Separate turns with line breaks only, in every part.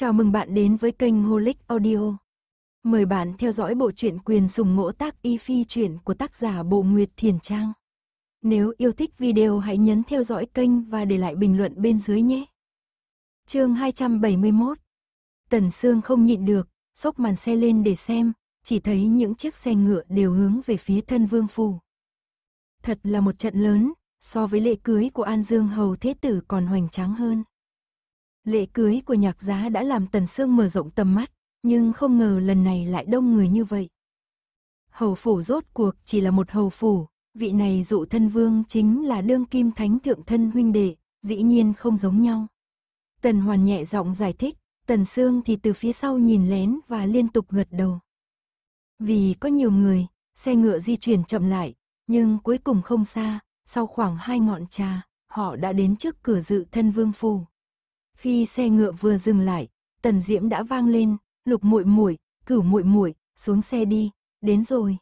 Chào mừng bạn đến với kênh Holic Audio. Mời bạn theo dõi bộ truyện quyền sùng ngỗ tác y phi truyện của tác giả Bộ Nguyệt Thiền Trang. Nếu yêu thích video hãy nhấn theo dõi kênh và để lại bình luận bên dưới nhé. Chương 271. Tần Sương không nhịn được, xốc màn xe lên để xem, chỉ thấy những chiếc xe ngựa đều hướng về phía thân vương phù Thật là một trận lớn, so với lễ cưới của An Dương Hầu Thế Tử còn hoành tráng hơn. Lễ cưới của nhạc giá đã làm Tần Sương mở rộng tầm mắt, nhưng không ngờ lần này lại đông người như vậy. Hầu phủ rốt cuộc chỉ là một hầu phủ, vị này dụ thân vương chính là đương kim thánh thượng thân huynh đệ, dĩ nhiên không giống nhau. Tần Hoàn nhẹ giọng giải thích, Tần Sương thì từ phía sau nhìn lén và liên tục gật đầu. Vì có nhiều người, xe ngựa di chuyển chậm lại, nhưng cuối cùng không xa, sau khoảng hai ngọn trà, họ đã đến trước cửa dự thân vương phủ. Khi xe ngựa vừa dừng lại, Tần Diễm đã vang lên, "Lục muội muội, Cửu muội muội, xuống xe đi, đến rồi."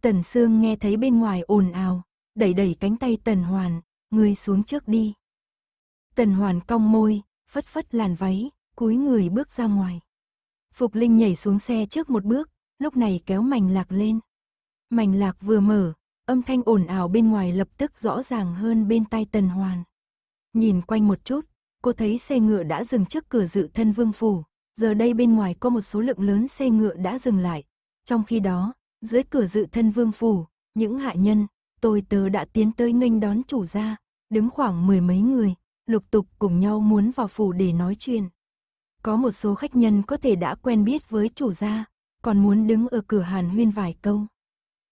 Tần Sương nghe thấy bên ngoài ồn ào, đẩy đẩy cánh tay Tần Hoàn, "Ngươi xuống trước đi." Tần Hoàn cong môi, phất phất làn váy, cúi người bước ra ngoài. Phục Linh nhảy xuống xe trước một bước, lúc này kéo mảnh lạc lên. Mảnh lạc vừa mở, âm thanh ồn ào bên ngoài lập tức rõ ràng hơn bên tai Tần Hoàn. Nhìn quanh một chút, cô thấy xe ngựa đã dừng trước cửa dự thân vương phủ, giờ đây bên ngoài có một số lượng lớn xe ngựa đã dừng lại. Trong khi đó, dưới cửa dự thân vương phủ, những hạ nhân, tôi tớ đã tiến tới nghênh đón chủ gia, đứng khoảng mười mấy người, lục tục cùng nhau muốn vào phủ để nói chuyện. Có một số khách nhân có thể đã quen biết với chủ gia, còn muốn đứng ở cửa hàn huyên vài câu.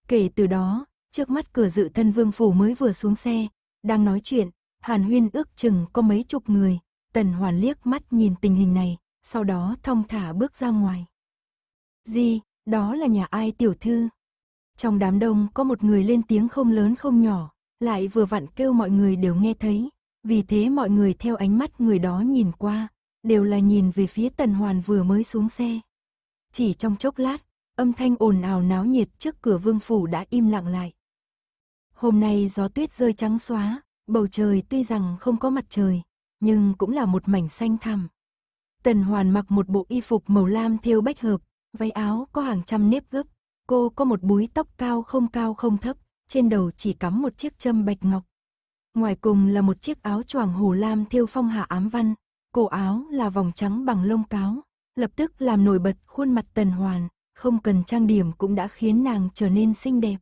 Kể từ đó, trước mắt cửa dự thân vương phủ mới vừa xuống xe, đang nói chuyện, Hàn huyên ước chừng có mấy chục người, tần hoàn liếc mắt nhìn tình hình này, sau đó thong thả bước ra ngoài. Gì, đó là nhà ai tiểu thư? Trong đám đông có một người lên tiếng không lớn không nhỏ, lại vừa vặn kêu mọi người đều nghe thấy, vì thế mọi người theo ánh mắt người đó nhìn qua, đều là nhìn về phía tần hoàn vừa mới xuống xe. Chỉ trong chốc lát, âm thanh ồn ào náo nhiệt trước cửa vương phủ đã im lặng lại. Hôm nay gió tuyết rơi trắng xóa, Bầu trời tuy rằng không có mặt trời, nhưng cũng là một mảnh xanh thẳm. Tần Hoàn mặc một bộ y phục màu lam thêu bách hợp, váy áo có hàng trăm nếp gấp. Cô có một búi tóc cao không cao không thấp, trên đầu chỉ cắm một chiếc châm bạch ngọc. Ngoài cùng là một chiếc áo choàng hồ lam thêu phong hạ ám văn, cổ áo là vòng trắng bằng lông cáo, lập tức làm nổi bật khuôn mặt Tần Hoàn, không cần trang điểm cũng đã khiến nàng trở nên xinh đẹp.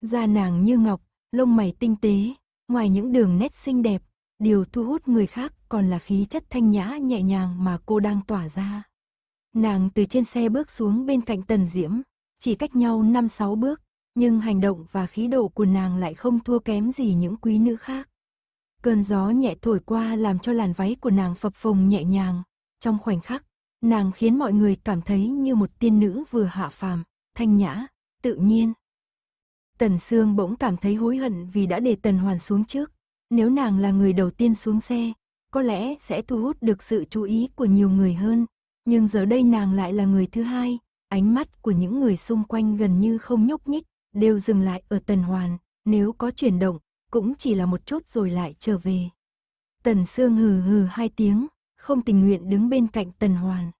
Da nàng như ngọc, lông mày tinh tế, Ngoài những đường nét xinh đẹp, điều thu hút người khác còn là khí chất thanh nhã nhẹ nhàng mà cô đang tỏa ra. Nàng từ trên xe bước xuống bên cạnh Tần Diễm, chỉ cách nhau 5-6 bước, nhưng hành động và khí độ của nàng lại không thua kém gì những quý nữ khác. Cơn gió nhẹ thổi qua làm cho làn váy của nàng phập phồng nhẹ nhàng, trong khoảnh khắc, nàng khiến mọi người cảm thấy như một tiên nữ vừa hạ phàm, thanh nhã, tự nhiên. Tần Sương bỗng cảm thấy hối hận vì đã để Tần Hoàn xuống trước. Nếu nàng là người đầu tiên xuống xe, có lẽ sẽ thu hút được sự chú ý của nhiều người hơn. Nhưng giờ đây nàng lại là người thứ hai, ánh mắt của những người xung quanh gần như không nhúc nhích, đều dừng lại ở Tần Hoàn, nếu có chuyển động, cũng chỉ là một chút rồi lại trở về. Tần Sương hừ hừ hai tiếng, không tình nguyện đứng bên cạnh Tần Hoàn.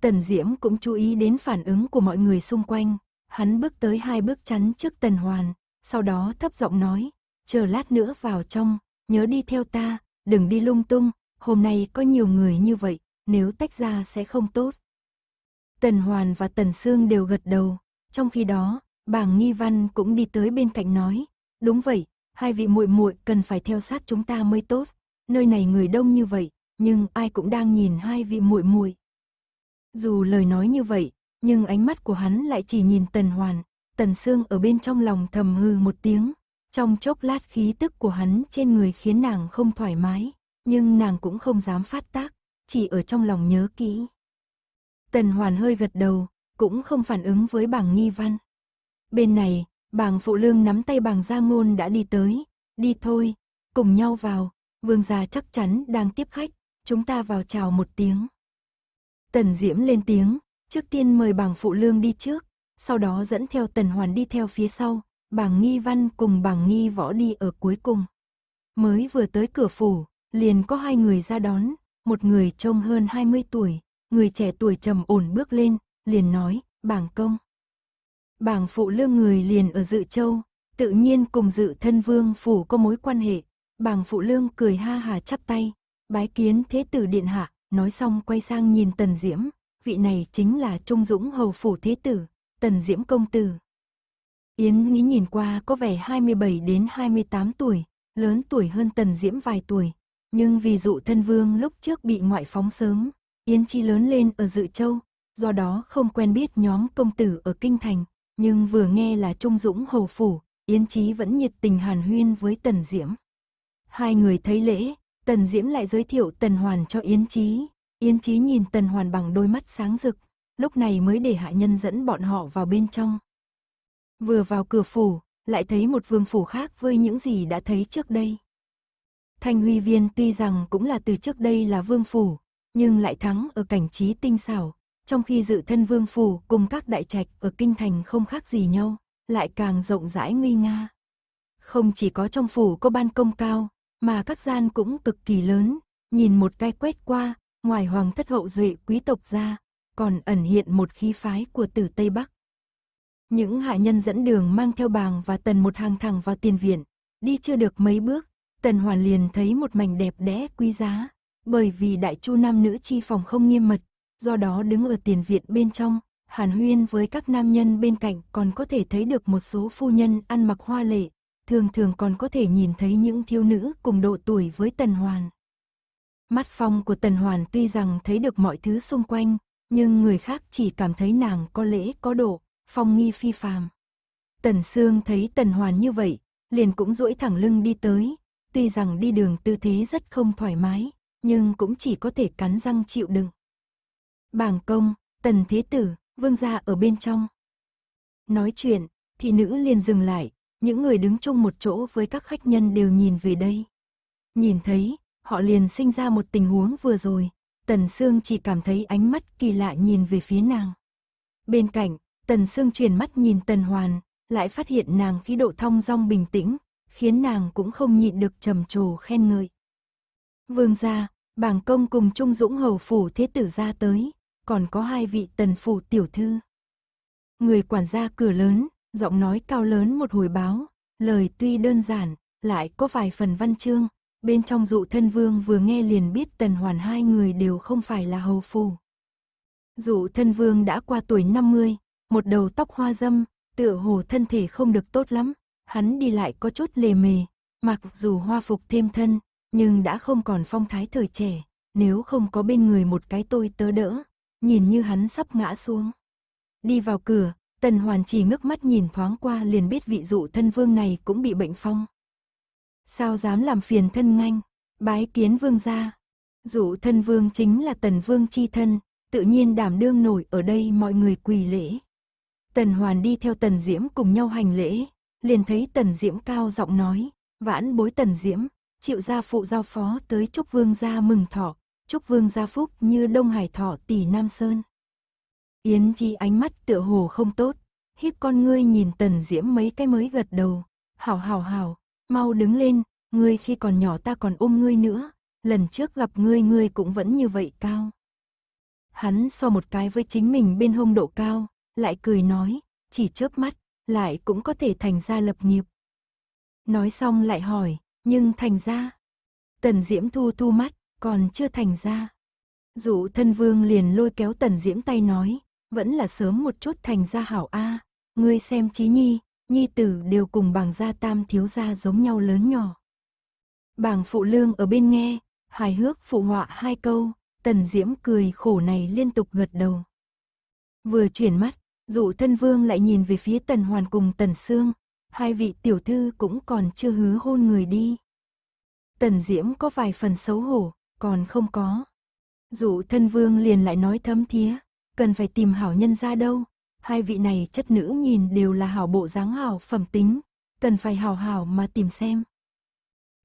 Tần Diễm cũng chú ý đến phản ứng của mọi người xung quanh, hắn bước tới hai bước chắn trước tần hoàn, sau đó thấp giọng nói, chờ lát nữa vào trong, nhớ đi theo ta, đừng đi lung tung, hôm nay có nhiều người như vậy, nếu tách ra sẽ không tốt. Tần Hoàn và Tần Sương đều gật đầu, trong khi đó, bà Nghi Văn cũng đi tới bên cạnh nói, đúng vậy, hai vị muội muội cần phải theo sát chúng ta mới tốt, nơi này người đông như vậy, nhưng ai cũng đang nhìn hai vị muội muội. Dù lời nói như vậy, nhưng ánh mắt của hắn lại chỉ nhìn Tần Hoàn. Tần Sương ở bên trong lòng thầm hư một tiếng. Trong chốc lát khí tức của hắn trên người khiến nàng không thoải mái, nhưng nàng cũng không dám phát tác, chỉ ở trong lòng nhớ kỹ. Tần Hoàn hơi gật đầu, cũng không phản ứng với bảng nghi văn. Bên này, bảng phụ lương nắm tay bảng gia ngôn đã đi tới, đi thôi, cùng nhau vào, vương gia chắc chắn đang tiếp khách, chúng ta vào chào một tiếng. Tần Diễm lên tiếng, Trước tiên mời bảng phụ lương đi trước, sau đó dẫn theo tần hoàn đi theo phía sau, bảng nghi văn cùng bảng nghi võ đi ở cuối cùng. Mới vừa tới cửa phủ, liền có hai người ra đón, một người trông hơn 20 tuổi, người trẻ tuổi trầm ổn bước lên, liền nói, bảng công. Bảng phụ lương người liền ở dự châu, tự nhiên cùng dự thân vương phủ có mối quan hệ. Bảng phụ lương cười ha hà chắp tay, bái kiến thế tử điện hạ, nói xong quay sang nhìn tần diễm, vị này chính là Trung Dũng Hầu Phủ Thế Tử, Tần Diễm Công Tử. Yến nghĩ nhìn qua có vẻ 27 đến 28 tuổi, lớn tuổi hơn Tần Diễm vài tuổi. Nhưng vì dụ thân vương lúc trước bị ngoại phóng sớm, Yến Chi lớn lên ở Dự Châu, do đó không quen biết nhóm công tử ở Kinh Thành. Nhưng vừa nghe là Trung Dũng Hầu Phủ, Yến Chi vẫn nhiệt tình hàn huyên với Tần Diễm. Hai người thấy lễ, Tần Diễm lại giới thiệu Tần Hoàn cho Yến Chi. Yên Chí nhìn Tần Hoàn bằng đôi mắt sáng rực, lúc này mới để hạ nhân dẫn bọn họ vào bên trong. Vừa vào cửa phủ, lại thấy một vương phủ khác với những gì đã thấy trước đây. Thanh Huy Viên tuy rằng cũng là từ trước đây là vương phủ, nhưng lại thắng ở cảnh trí tinh xảo, trong khi dự thân vương phủ cùng các đại trạch ở kinh thành không khác gì nhau, lại càng rộng rãi nguy nga. Không chỉ có trong phủ có ban công cao, mà các gian cũng cực kỳ lớn, nhìn một cái quét qua, ngoài hoàng thất hậu duệ quý tộc ra, còn ẩn hiện một khí phái của tử Tây Bắc. Những hạ nhân dẫn đường mang theo bàng và tần một hàng thẳng vào tiền viện, đi chưa được mấy bước, tần hoàn liền thấy một mảnh đẹp đẽ quý giá, bởi vì đại chu nam nữ chi phòng không nghiêm mật, do đó đứng ở tiền viện bên trong, hàn huyên với các nam nhân bên cạnh còn có thể thấy được một số phu nhân ăn mặc hoa lệ, thường thường còn có thể nhìn thấy những thiếu nữ cùng độ tuổi với tần hoàn. Mắt phong của Tần Hoàn tuy rằng thấy được mọi thứ xung quanh, nhưng người khác chỉ cảm thấy nàng có lễ có độ, phong nghi phi phàm. Tần Sương thấy Tần Hoàn như vậy, liền cũng duỗi thẳng lưng đi tới, tuy rằng đi đường tư thế rất không thoải mái, nhưng cũng chỉ có thể cắn răng chịu đựng. bàng công, Tần Thế Tử, vương gia ở bên trong. Nói chuyện, thì nữ liền dừng lại, những người đứng chung một chỗ với các khách nhân đều nhìn về đây. Nhìn thấy, họ liền sinh ra một tình huống vừa rồi. Tần Sương chỉ cảm thấy ánh mắt kỳ lạ nhìn về phía nàng. Bên cạnh, Tần Sương chuyển mắt nhìn Tần Hoàn, lại phát hiện nàng khí độ thong dong bình tĩnh, khiến nàng cũng không nhịn được trầm trồ khen ngợi. Vương gia, bảng công cùng Trung Dũng Hầu Phủ Thế Tử ra tới, còn có hai vị Tần Phủ Tiểu Thư. Người quản gia cửa lớn, giọng nói cao lớn một hồi báo, lời tuy đơn giản, lại có vài phần văn chương, bên trong dụ thân vương vừa nghe liền biết tần hoàn hai người đều không phải là hầu phù. Dụ thân vương đã qua tuổi 50, một đầu tóc hoa dâm, tựa hồ thân thể không được tốt lắm, hắn đi lại có chút lề mề, mặc dù hoa phục thêm thân, nhưng đã không còn phong thái thời trẻ, nếu không có bên người một cái tôi tớ đỡ, nhìn như hắn sắp ngã xuống. Đi vào cửa, Tần Hoàn chỉ ngước mắt nhìn thoáng qua liền biết vị dụ thân vương này cũng bị bệnh phong, sao dám làm phiền thân nganh, bái kiến vương gia. Dụ thân vương chính là tần vương chi thân, tự nhiên đảm đương nổi ở đây mọi người quỳ lễ. Tần Hoàn đi theo Tần Diễm cùng nhau hành lễ, liền thấy Tần Diễm cao giọng nói, vãn bối Tần Diễm, chịu gia phụ giao phó tới chúc vương gia mừng thọ, chúc vương gia phúc như Đông Hải thọ tỷ Nam Sơn. Yến Chi ánh mắt tựa hồ không tốt, hiếp con ngươi nhìn Tần Diễm mấy cái mới gật đầu, hào hào hào mau đứng lên, ngươi khi còn nhỏ ta còn ôm ngươi nữa, lần trước gặp ngươi ngươi cũng vẫn như vậy cao. Hắn so một cái với chính mình bên hông độ cao, lại cười nói, chỉ chớp mắt, lại cũng có thể thành ra lập nghiệp. Nói xong lại hỏi, nhưng thành ra. Tần Diễm thu thu mắt, còn chưa thành ra. Dụ thân vương liền lôi kéo Tần Diễm tay nói, vẫn là sớm một chút thành ra hảo A, ngươi xem trí Nhi, nhi tử đều cùng bảng gia tam thiếu gia giống nhau lớn nhỏ. Bảng phụ lương ở bên nghe, hài hước phụ họa hai câu, tần diễm cười khổ này liên tục gật đầu. Vừa chuyển mắt, dụ thân vương lại nhìn về phía tần hoàn cùng tần xương hai vị tiểu thư cũng còn chưa hứa hôn người đi. Tần diễm có vài phần xấu hổ, còn không có. Dụ thân vương liền lại nói thấm thía, cần phải tìm hảo nhân ra đâu, hai vị này chất nữ nhìn đều là hảo bộ dáng hảo phẩm tính, cần phải hảo hảo mà tìm xem.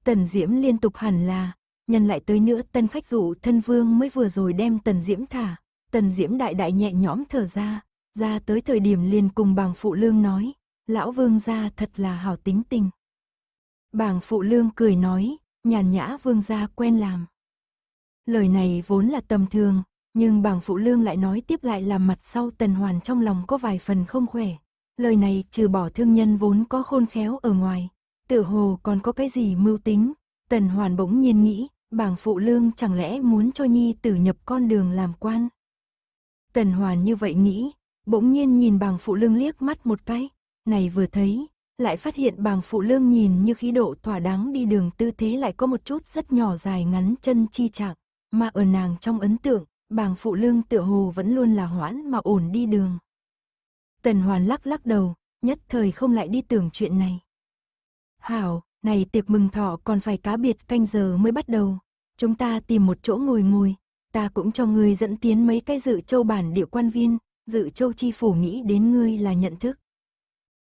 Tần Diễm liên tục hẳn là, nhân lại tới nữa tân khách dụ thân vương mới vừa rồi đem Tần Diễm thả, Tần Diễm đại đại nhẹ nhõm thở ra, ra tới thời điểm liền cùng bàng phụ lương nói, lão vương gia thật là hảo tính tình. Bàng phụ lương cười nói, nhàn nhã vương gia quen làm. Lời này vốn là tầm thường, nhưng bảng phụ lương lại nói tiếp lại là mặt sau tần hoàn trong lòng có vài phần không khỏe. Lời này trừ bỏ thương nhân vốn có khôn khéo ở ngoài. Tử hồ còn có cái gì mưu tính. Tần hoàn bỗng nhiên nghĩ, bảng phụ lương chẳng lẽ muốn cho nhi tử nhập con đường làm quan. Tần hoàn như vậy nghĩ, bỗng nhiên nhìn bảng phụ lương liếc mắt một cái. Này vừa thấy, lại phát hiện bảng phụ lương nhìn như khí độ thỏa đáng đi đường tư thế lại có một chút rất nhỏ dài ngắn chân chi trạng. Mà ở nàng trong ấn tượng, bàng phụ lương tựa hồ vẫn luôn là hoãn mà ổn đi đường. Tần hoàn lắc lắc đầu, nhất thời không lại đi tưởng chuyện này. Hảo, này tiệc mừng thọ còn phải cá biệt canh giờ mới bắt đầu. Chúng ta tìm một chỗ ngồi ngồi, ta cũng cho ngươi dẫn tiến mấy cái dự châu bản địa quan viên, dự châu chi phủ nghĩ đến ngươi là nhận thức.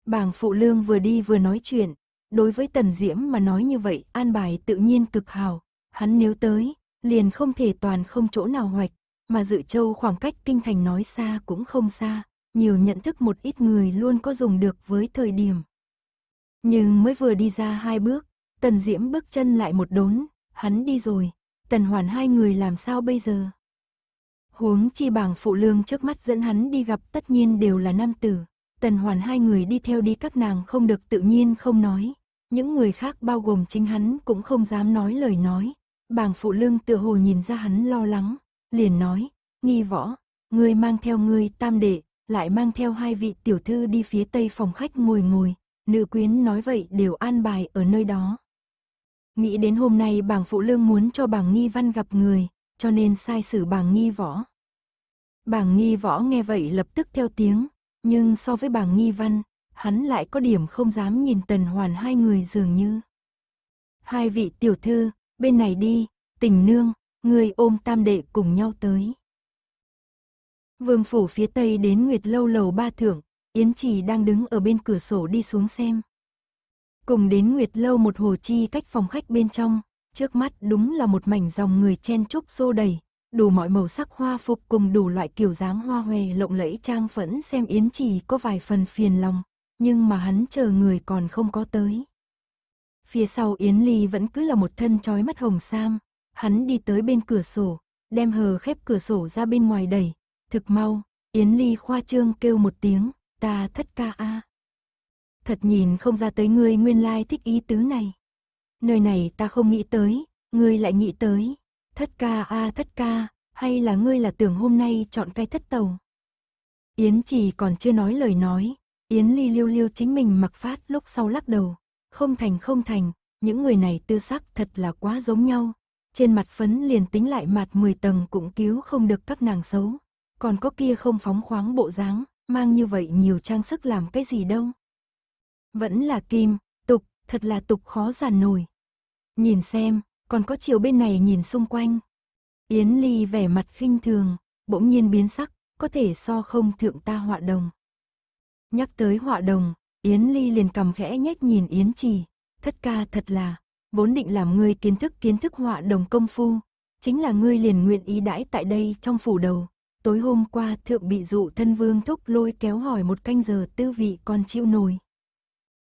Bàng phụ lương vừa đi vừa nói chuyện, đối với tần diễm mà nói như vậy an bài tự nhiên cực hào, hắn nếu tới, liền không thể toàn không chỗ nào hoạch, mà dự châu khoảng cách kinh thành nói xa cũng không xa, nhiều nhận thức một ít người luôn có dùng được với thời điểm. Nhưng mới vừa đi ra hai bước, tần diễm bước chân lại một đốn, hắn đi rồi, tần hoàn hai người làm sao bây giờ? Huống chi bảng phụ lương trước mắt dẫn hắn đi gặp tất nhiên đều là nam tử, tần hoàn hai người đi theo đi các nàng không được tự nhiên không nói, những người khác bao gồm chính hắn cũng không dám nói lời nói, bảng phụ lương tựa hồ nhìn ra hắn lo lắng, liền nói, nghi võ, ngươi mang theo ngươi tam đệ, lại mang theo hai vị tiểu thư đi phía tây phòng khách ngồi ngồi, nữ quyến nói vậy đều an bài ở nơi đó. Nghĩ đến hôm nay bảng phụ lương muốn cho bảng nghi văn gặp người, cho nên sai xử bảng nghi võ. Bảng nghi võ nghe vậy lập tức theo tiếng, nhưng so với bảng nghi văn, hắn lại có điểm không dám nhìn tần hoàn hai người dường như. Hai vị tiểu thư, bên này đi, tình nương, người ôm tam đệ cùng nhau tới. Vương phủ phía tây đến Nguyệt lâu lầu ba thượng Yến Trì đang đứng ở bên cửa sổ đi xuống xem. Cùng đến Nguyệt lâu một hồ chi cách phòng khách bên trong, trước mắt đúng là một mảnh dòng người chen chúc xô đầy, đủ mọi màu sắc hoa phục cùng đủ loại kiểu dáng hoa hòe lộng lẫy trang phẫn xem Yến Trì có vài phần phiền lòng, nhưng mà hắn chờ người còn không có tới. Phía sau Yến Ly vẫn cứ là một thân trói mắt hồng sam, hắn đi tới bên cửa sổ, đem hờ khép cửa sổ ra bên ngoài đẩy, thực mau, Yến Ly khoa trương kêu một tiếng, ta thất ca a. Thật nhìn không ra tới ngươi nguyên lai thích ý tứ này. Nơi này ta không nghĩ tới, ngươi lại nghĩ tới, thất ca a thất ca, hay là ngươi là tưởng hôm nay chọn cái thất tàu. Yến chỉ còn chưa nói lời nói, Yến Ly liêu liêu chính mình mặc phát lúc sau lắc đầu, không thành không thành, những người này tư sắc thật là quá giống nhau, trên mặt phấn liền tính lại mặt 10 tầng cũng cứu không được các nàng xấu. Còn có kia không phóng khoáng bộ dáng, mang như vậy nhiều trang sức làm cái gì đâu. Vẫn là kim, tục, thật là tục khó giàn nổi. Nhìn xem, còn có chiều bên này nhìn xung quanh. Yến Ly vẻ mặt khinh thường, bỗng nhiên biến sắc, có thể so không thượng ta họa đồng. Nhắc tới họa đồng, Yến Ly liền cầm khẽ nhếch nhìn Yến Trì, thất ca thật là, vốn định làm ngươi kiến thức kiến thức họa đồng công phu, chính là ngươi liền nguyện ý đãi tại đây trong phủ đầu. Tối hôm qua thượng bị dụ thân vương thúc lôi kéo hỏi một canh giờ tư vị còn chịu nổi.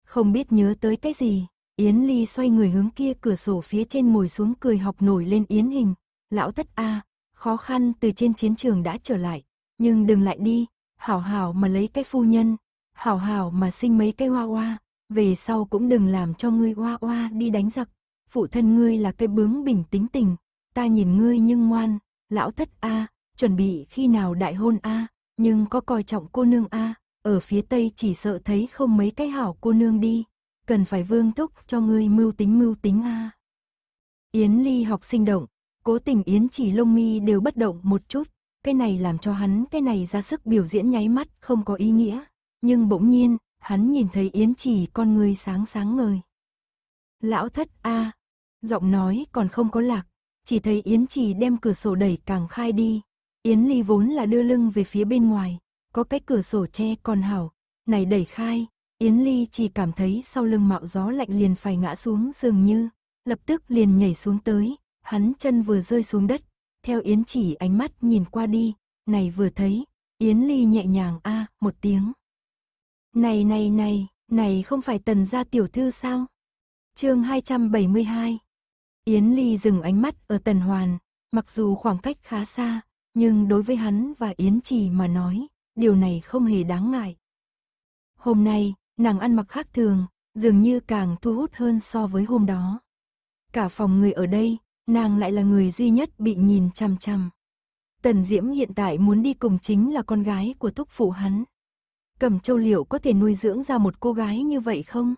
Không biết nhớ tới cái gì, Yến Ly xoay người hướng kia cửa sổ phía trên ngồi xuống cười học nổi lên Yến hình. Lão thất A, khó khăn từ trên chiến trường đã trở lại, nhưng đừng lại đi, hảo hảo mà lấy cái phu nhân, hảo hảo mà sinh mấy cái hoa hoa, về sau cũng đừng làm cho ngươi oa oa đi đánh giặc, phụ thân ngươi là cây bướng bình tính tình, ta nhìn ngươi nhưng ngoan, lão thất a, chuẩn bị khi nào đại hôn a, nhưng có coi trọng cô nương a, ở phía tây chỉ sợ thấy không mấy cái hảo cô nương đi, cần phải vương thúc cho ngươi mưu tính mưu tính a. Yến Ly học sinh động, cố tình Yến chỉ lông mi đều bất động một chút, cái này làm cho hắn cái này ra sức biểu diễn nháy mắt không có ý nghĩa, nhưng bỗng nhiên, Hắn nhìn thấy Yến Chỉ con người sáng sáng ngời. Lão thất a à, giọng nói còn không có lạc, chỉ thấy Yến Chỉ đem cửa sổ đẩy càng khai đi. Yến Ly vốn là đưa lưng về phía bên ngoài, có cái cửa sổ che còn hảo, này đẩy khai, Yến Ly chỉ cảm thấy sau lưng mạo gió lạnh liền phải ngã xuống dường như, lập tức liền nhảy xuống tới, hắn chân vừa rơi xuống đất, theo Yến chỉ ánh mắt nhìn qua đi, này vừa thấy, Yến Ly nhẹ nhàng a à, một tiếng, này này này, này không phải tần gia tiểu thư sao? chương 272 Yến Ly dừng ánh mắt ở tần hoàn, mặc dù khoảng cách khá xa, nhưng đối với hắn và Yến Trì mà nói, điều này không hề đáng ngại. Hôm nay, nàng ăn mặc khác thường, dường như càng thu hút hơn so với hôm đó. Cả phòng người ở đây, nàng lại là người duy nhất bị nhìn chằm chằm. Tần Diễm hiện tại muốn đi cùng chính là con gái của thúc phụ hắn. Cẩm châu liệu có thể nuôi dưỡng ra một cô gái như vậy không?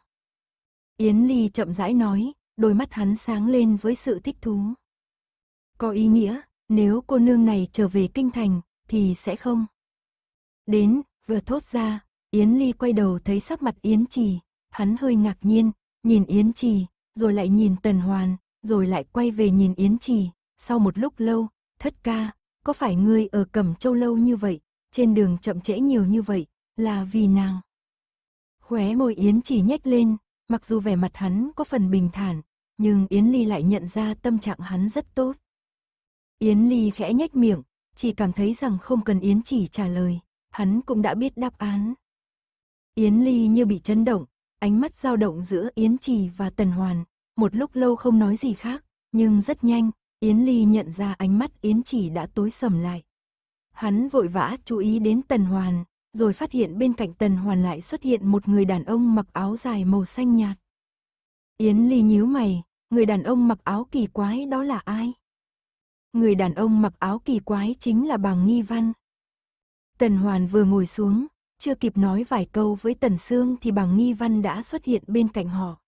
Yến Ly chậm rãi nói, đôi mắt hắn sáng lên với sự thích thú. Có ý nghĩa, nếu cô nương này trở về kinh thành, thì sẽ không. Đến, vừa thốt ra, Yến Ly quay đầu thấy sắc mặt Yến Trì, hắn hơi ngạc nhiên, nhìn Yến Trì, rồi lại nhìn Tần Hoàn, rồi lại quay về nhìn Yến Trì, sau một lúc lâu, thất ca, có phải ngươi ở Cẩm Châu lâu như vậy, trên đường chậm trễ nhiều như vậy, là vì nàng. Khóe môi Yến chỉ nhếch lên, mặc dù vẻ mặt hắn có phần bình thản, nhưng Yến Ly lại nhận ra tâm trạng hắn rất tốt. Yến Ly khẽ nhếch miệng, chỉ cảm thấy rằng không cần Yến chỉ trả lời, hắn cũng đã biết đáp án. Yến Ly như bị chấn động, ánh mắt dao động giữa Yến Trì và Tần Hoàn, một lúc lâu không nói gì khác, nhưng rất nhanh, Yến Ly nhận ra ánh mắt Yến Trì đã tối sầm lại. Hắn vội vã chú ý đến Tần Hoàn, rồi phát hiện bên cạnh Tần Hoàn lại xuất hiện một người đàn ông mặc áo dài màu xanh nhạt. Yến Ly nhíu mày, người đàn ông mặc áo kỳ quái đó là ai? Người đàn ông mặc áo kỳ quái chính là bàng Nghi Văn. Tần Hoàn vừa ngồi xuống, chưa kịp nói vài câu với Tần Sương thì bàng Nghi Văn đã xuất hiện bên cạnh họ.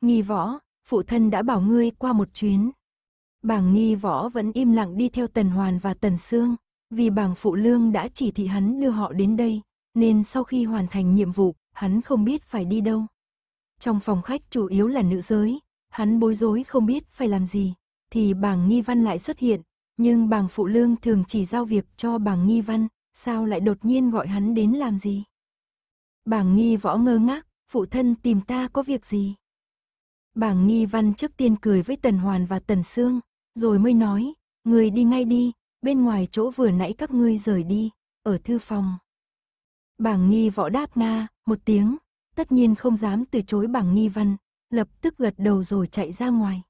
Nghi võ, phụ thân đã bảo ngươi qua một chuyến. bàng Nghi võ vẫn im lặng đi theo Tần Hoàn và Tần Sương, vì bảng phụ lương đã chỉ thị hắn đưa họ đến đây, nên sau khi hoàn thành nhiệm vụ, hắn không biết phải đi đâu. Trong phòng khách chủ yếu là nữ giới, hắn bối rối không biết phải làm gì, thì bảng nghi văn lại xuất hiện, nhưng bảng phụ lương thường chỉ giao việc cho bảng nghi văn, sao lại đột nhiên gọi hắn đến làm gì? Bảng nghi võ ngơ ngác, phụ thân tìm ta có việc gì? Bảng nghi văn trước tiên cười với Tần Hoàn và Tần Sương, rồi mới nói, người đi ngay đi, bên ngoài chỗ vừa nãy các ngươi rời đi, ở thư phòng. Bảng nghi võ đáp nga, một tiếng, tất nhiên không dám từ chối bảng nghi văn, lập tức gật đầu rồi chạy ra ngoài.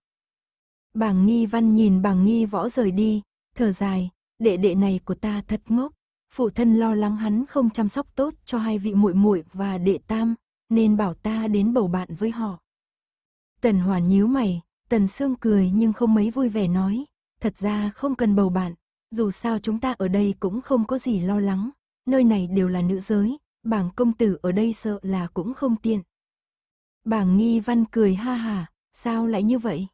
Bảng nghi văn nhìn bảng nghi võ rời đi, thở dài, đệ đệ này của ta thật ngốc, phụ thân lo lắng hắn không chăm sóc tốt cho hai vị muội muội và đệ tam, nên bảo ta đến bầu bạn với họ. Tần Hoàn nhíu mày, Tần xương cười nhưng không mấy vui vẻ nói, thật ra không cần bầu bạn, dù sao chúng ta ở đây cũng không có gì lo lắng, nơi này đều là nữ giới, bảng công tử ở đây sợ là cũng không tiện. Bảng nghi văn cười ha hà, sao lại như vậy?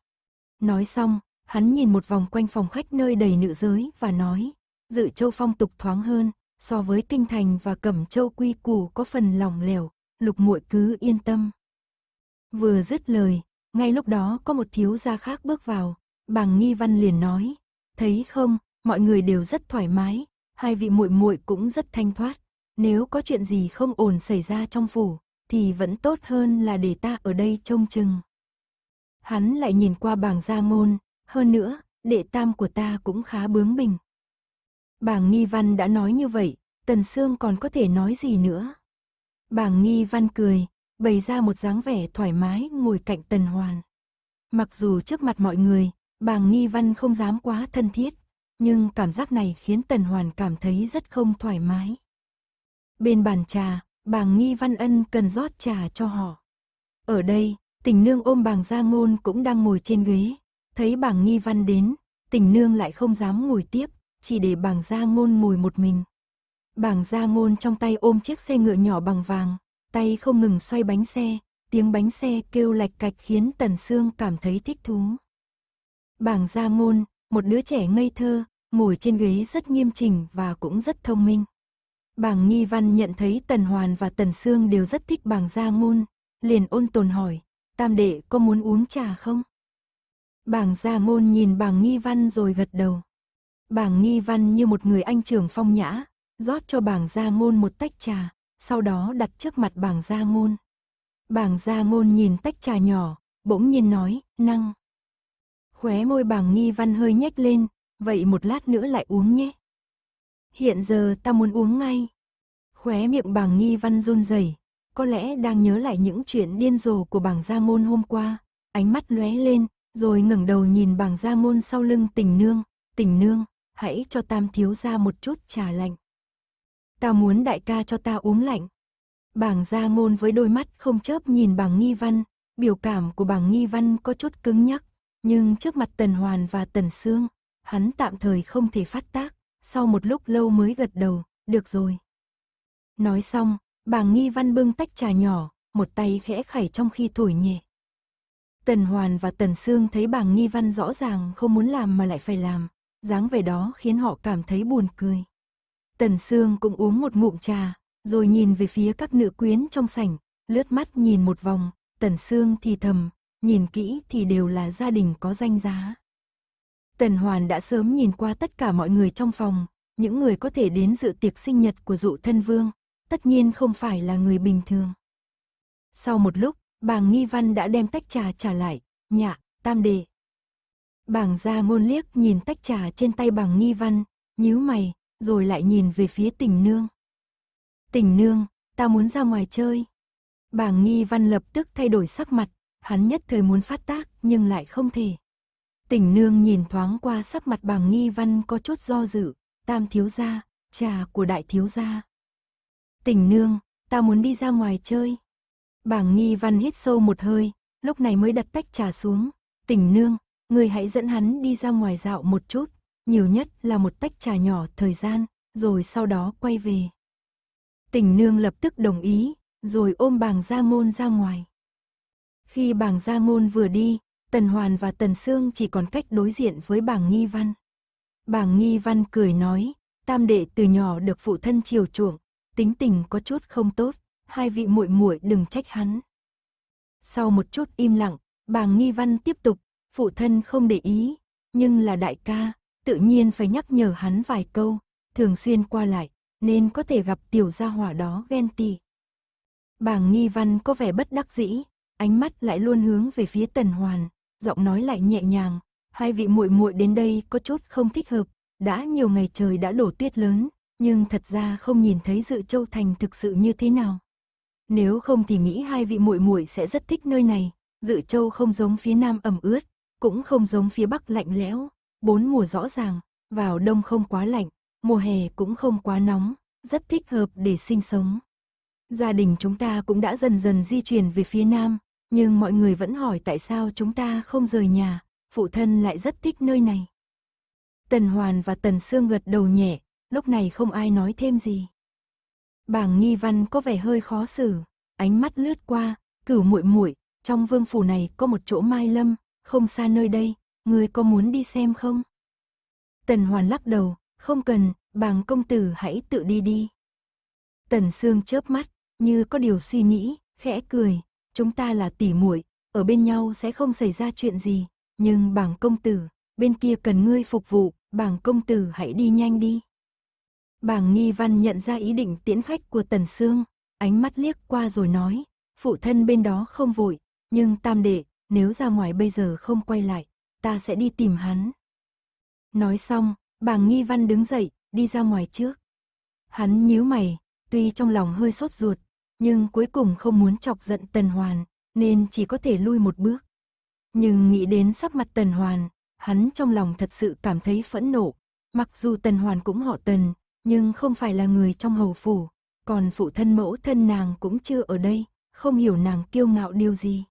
Nói xong, hắn nhìn một vòng quanh phòng khách nơi đầy nữ giới và nói, dự châu phong tục thoáng hơn, so với kinh thành và cẩm châu quy củ có phần lỏng lẻo, lục muội cứ yên tâm. Vừa dứt lời, ngay lúc đó có một thiếu gia khác bước vào, bảng nghi văn liền nói, thấy không, mọi người đều rất thoải mái, hai vị muội muội cũng rất thanh thoát. Nếu có chuyện gì không ổn xảy ra trong phủ, thì vẫn tốt hơn là để ta ở đây trông chừng. Hắn lại nhìn qua bảng gia môn, hơn nữa, đệ tam của ta cũng khá bướng bỉnh. Bảng nghi văn đã nói như vậy, Tần Sương còn có thể nói gì nữa. Bảng nghi văn cười, bày ra một dáng vẻ thoải mái ngồi cạnh Tần Hoàn. Mặc dù trước mặt mọi người, bảng nghi văn không dám quá thân thiết, nhưng cảm giác này khiến Tần Hoàn cảm thấy rất không thoải mái. Bên bàn trà, bàng Nghi Văn Ân cần rót trà cho họ. Ở đây, tình nương ôm bàng Gia Ngôn cũng đang ngồi trên ghế, thấy bàng Nghi Văn đến, tình nương lại không dám ngồi tiếp, chỉ để bàng Gia Ngôn ngồi một mình. Bàng Gia Ngôn trong tay ôm chiếc xe ngựa nhỏ bằng vàng, tay không ngừng xoay bánh xe, tiếng bánh xe kêu lạch cạch khiến Tần Sương cảm thấy thích thú. Bàng Gia Ngôn, một đứa trẻ ngây thơ, ngồi trên ghế rất nghiêm chỉnh và cũng rất thông minh. Bàng Nghi Văn nhận thấy Tần Hoàn và Tần Sương đều rất thích bàng Gia Môn, liền ôn tồn hỏi, tam đệ có muốn uống trà không? Bàng Gia Môn nhìn bàng Nghi Văn rồi gật đầu. Bàng Nghi Văn như một người anh trưởng phong nhã, rót cho bàng Gia Môn một tách trà, sau đó đặt trước mặt bàng Gia Môn. Bàng Gia Môn nhìn tách trà nhỏ, bỗng nhiên nói, năng. Khóe môi bàng Nghi Văn hơi nhếch lên, vậy một lát nữa lại uống nhé. Hiện giờ ta muốn uống ngay. Khóe miệng bàng nghi văn run rẩy, có lẽ đang nhớ lại những chuyện điên rồ của bàng gia môn hôm qua, ánh mắt lóe lên, rồi ngẩng đầu nhìn bàng gia môn sau lưng tình nương, tình nương, hãy cho tam thiếu ra một chút trà lạnh. Ta muốn đại ca cho ta uống lạnh. Bàng gia môn với đôi mắt không chớp nhìn bàng nghi văn, biểu cảm của bàng nghi văn có chút cứng nhắc, nhưng trước mặt tần hoàn và tần xương, hắn tạm thời không thể phát tác, sau một lúc lâu mới gật đầu, được rồi. Nói xong, bà Nghi Văn bưng tách trà nhỏ, một tay khẽ khẩy trong khi thổi nhẹ. Tần Hoàn và Tần Sương thấy bà Nghi Văn rõ ràng không muốn làm mà lại phải làm, dáng vẻ đó khiến họ cảm thấy buồn cười. Tần Sương cũng uống một ngụm trà, rồi nhìn về phía các nữ quyến trong sảnh, lướt mắt nhìn một vòng, Tần Sương thì thầm, nhìn kỹ thì đều là gia đình có danh giá. Tần Hoàn đã sớm nhìn qua tất cả mọi người trong phòng, những người có thể đến dự tiệc sinh nhật của dụ thân vương, tất nhiên không phải là người bình thường. Sau một lúc, bàng nghi văn đã đem tách trà trả lại, nhạ, tam đề. Bàng ra ngôn liếc nhìn tách trà trên tay bàng nghi văn, nhíu mày, rồi lại nhìn về phía tình nương. Tình nương, ta muốn ra ngoài chơi. Bàng nghi văn lập tức thay đổi sắc mặt, hắn nhất thời muốn phát tác nhưng lại không thể. Tỉnh nương nhìn thoáng qua sắc mặt bàng nghi văn có chút do dự, tam thiếu gia, trà của đại thiếu gia. Tỉnh nương, ta muốn đi ra ngoài chơi. Bàng nghi văn hít sâu một hơi, lúc này mới đặt tách trà xuống. Tỉnh nương, người hãy dẫn hắn đi ra ngoài dạo một chút, nhiều nhất là một tách trà nhỏ thời gian, rồi sau đó quay về. Tỉnh nương lập tức đồng ý, rồi ôm bàng gia môn ra ngoài. Khi bàng gia môn vừa đi, Tần Hoàn và Tần Sương chỉ còn cách đối diện với bảng nghi văn. Bảng nghi văn cười nói, tam đệ từ nhỏ được phụ thân chiều chuộng, tính tình có chút không tốt, hai vị muội muội đừng trách hắn. Sau một chút im lặng, bảng nghi văn tiếp tục, phụ thân không để ý, nhưng là đại ca, tự nhiên phải nhắc nhở hắn vài câu, thường xuyên qua lại, nên có thể gặp tiểu gia hỏa đó ghen tị. Bảng nghi văn có vẻ bất đắc dĩ, ánh mắt lại luôn hướng về phía tần hoàn giọng nói lại nhẹ nhàng, hai vị muội muội đến đây có chút không thích hợp, đã nhiều ngày trời đã đổ tuyết lớn, nhưng thật ra không nhìn thấy Dự Châu thành thực sự như thế nào. Nếu không thì nghĩ hai vị muội muội sẽ rất thích nơi này, Dự Châu không giống phía nam ẩm ướt, cũng không giống phía bắc lạnh lẽo, bốn mùa rõ ràng, vào đông không quá lạnh, mùa hè cũng không quá nóng, rất thích hợp để sinh sống. Gia đình chúng ta cũng đã dần dần di chuyển về phía nam, nhưng mọi người vẫn hỏi tại sao chúng ta không rời nhà, phụ thân lại rất thích nơi này. Tần Hoàn và Tần Sương gật đầu nhẹ, lúc này không ai nói thêm gì. Bảng nghi văn có vẻ hơi khó xử, ánh mắt lướt qua, cửu muội muội trong vương phủ này có một chỗ mai lâm, không xa nơi đây, người có muốn đi xem không? Tần Hoàn lắc đầu, không cần, bảng công tử hãy tự đi đi. Tần Sương chớp mắt, như có điều suy nghĩ, khẽ cười, chúng ta là tỉ muội, ở bên nhau sẽ không xảy ra chuyện gì, nhưng bảng công tử, bên kia cần ngươi phục vụ, bảng công tử hãy đi nhanh đi. Bảng nghi văn nhận ra ý định tiễn khách của Tần Sương, ánh mắt liếc qua rồi nói, phụ thân bên đó không vội, nhưng tam đệ, nếu ra ngoài bây giờ không quay lại, ta sẽ đi tìm hắn. Nói xong, bảng nghi văn đứng dậy, đi ra ngoài trước. Hắn nhíu mày, tuy trong lòng hơi sốt ruột, nhưng cuối cùng không muốn chọc giận Tần Hoàn, nên chỉ có thể lui một bước. Nhưng nghĩ đến sắp mặt Tần Hoàn, hắn trong lòng thật sự cảm thấy phẫn nộ. Mặc dù Tần Hoàn cũng họ Tần, nhưng không phải là người trong hầu phủ, còn phụ thân mẫu thân nàng cũng chưa ở đây, không hiểu nàng kiêu ngạo điều gì.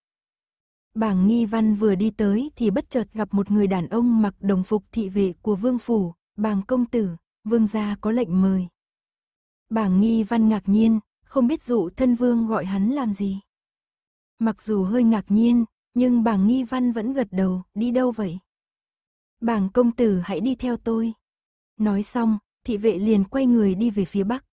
Bảng nghi văn vừa đi tới thì bất chợt gặp một người đàn ông mặc đồng phục thị vệ của vương phủ, bàng công tử, vương gia có lệnh mời. Bảng nghi văn ngạc nhiên, không biết dụ thân vương gọi hắn làm gì. Mặc dù hơi ngạc nhiên, nhưng bảng nghi văn vẫn gật đầu, đi đâu vậy? Bảng công tử hãy đi theo tôi. Nói xong, thị vệ liền quay người đi về phía bắc.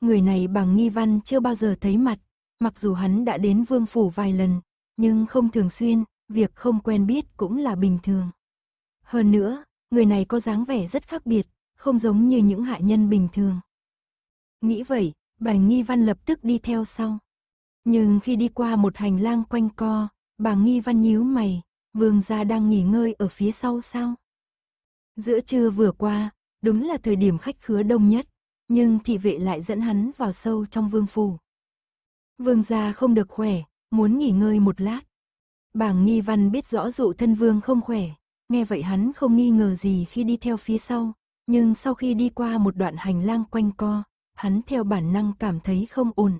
Người này bảng nghi văn chưa bao giờ thấy mặt, mặc dù hắn đã đến vương phủ vài lần, nhưng không thường xuyên, việc không quen biết cũng là bình thường. Hơn nữa, người này có dáng vẻ rất khác biệt, không giống như những hạ nhân bình thường. Nghĩ vậy, Bành Nghi Văn lập tức đi theo sau. Nhưng khi đi qua một hành lang quanh co, bà Nghi Văn nhíu mày, vương gia đang nghỉ ngơi ở phía sau sao? Giữa trưa vừa qua, đúng là thời điểm khách khứa đông nhất, nhưng thị vệ lại dẫn hắn vào sâu trong vương phủ. Vương gia không được khỏe, muốn nghỉ ngơi một lát. Bảng nghi văn biết rõ dụ thân vương không khỏe, nghe vậy hắn không nghi ngờ gì khi đi theo phía sau, nhưng sau khi đi qua một đoạn hành lang quanh co, hắn theo bản năng cảm thấy không ổn.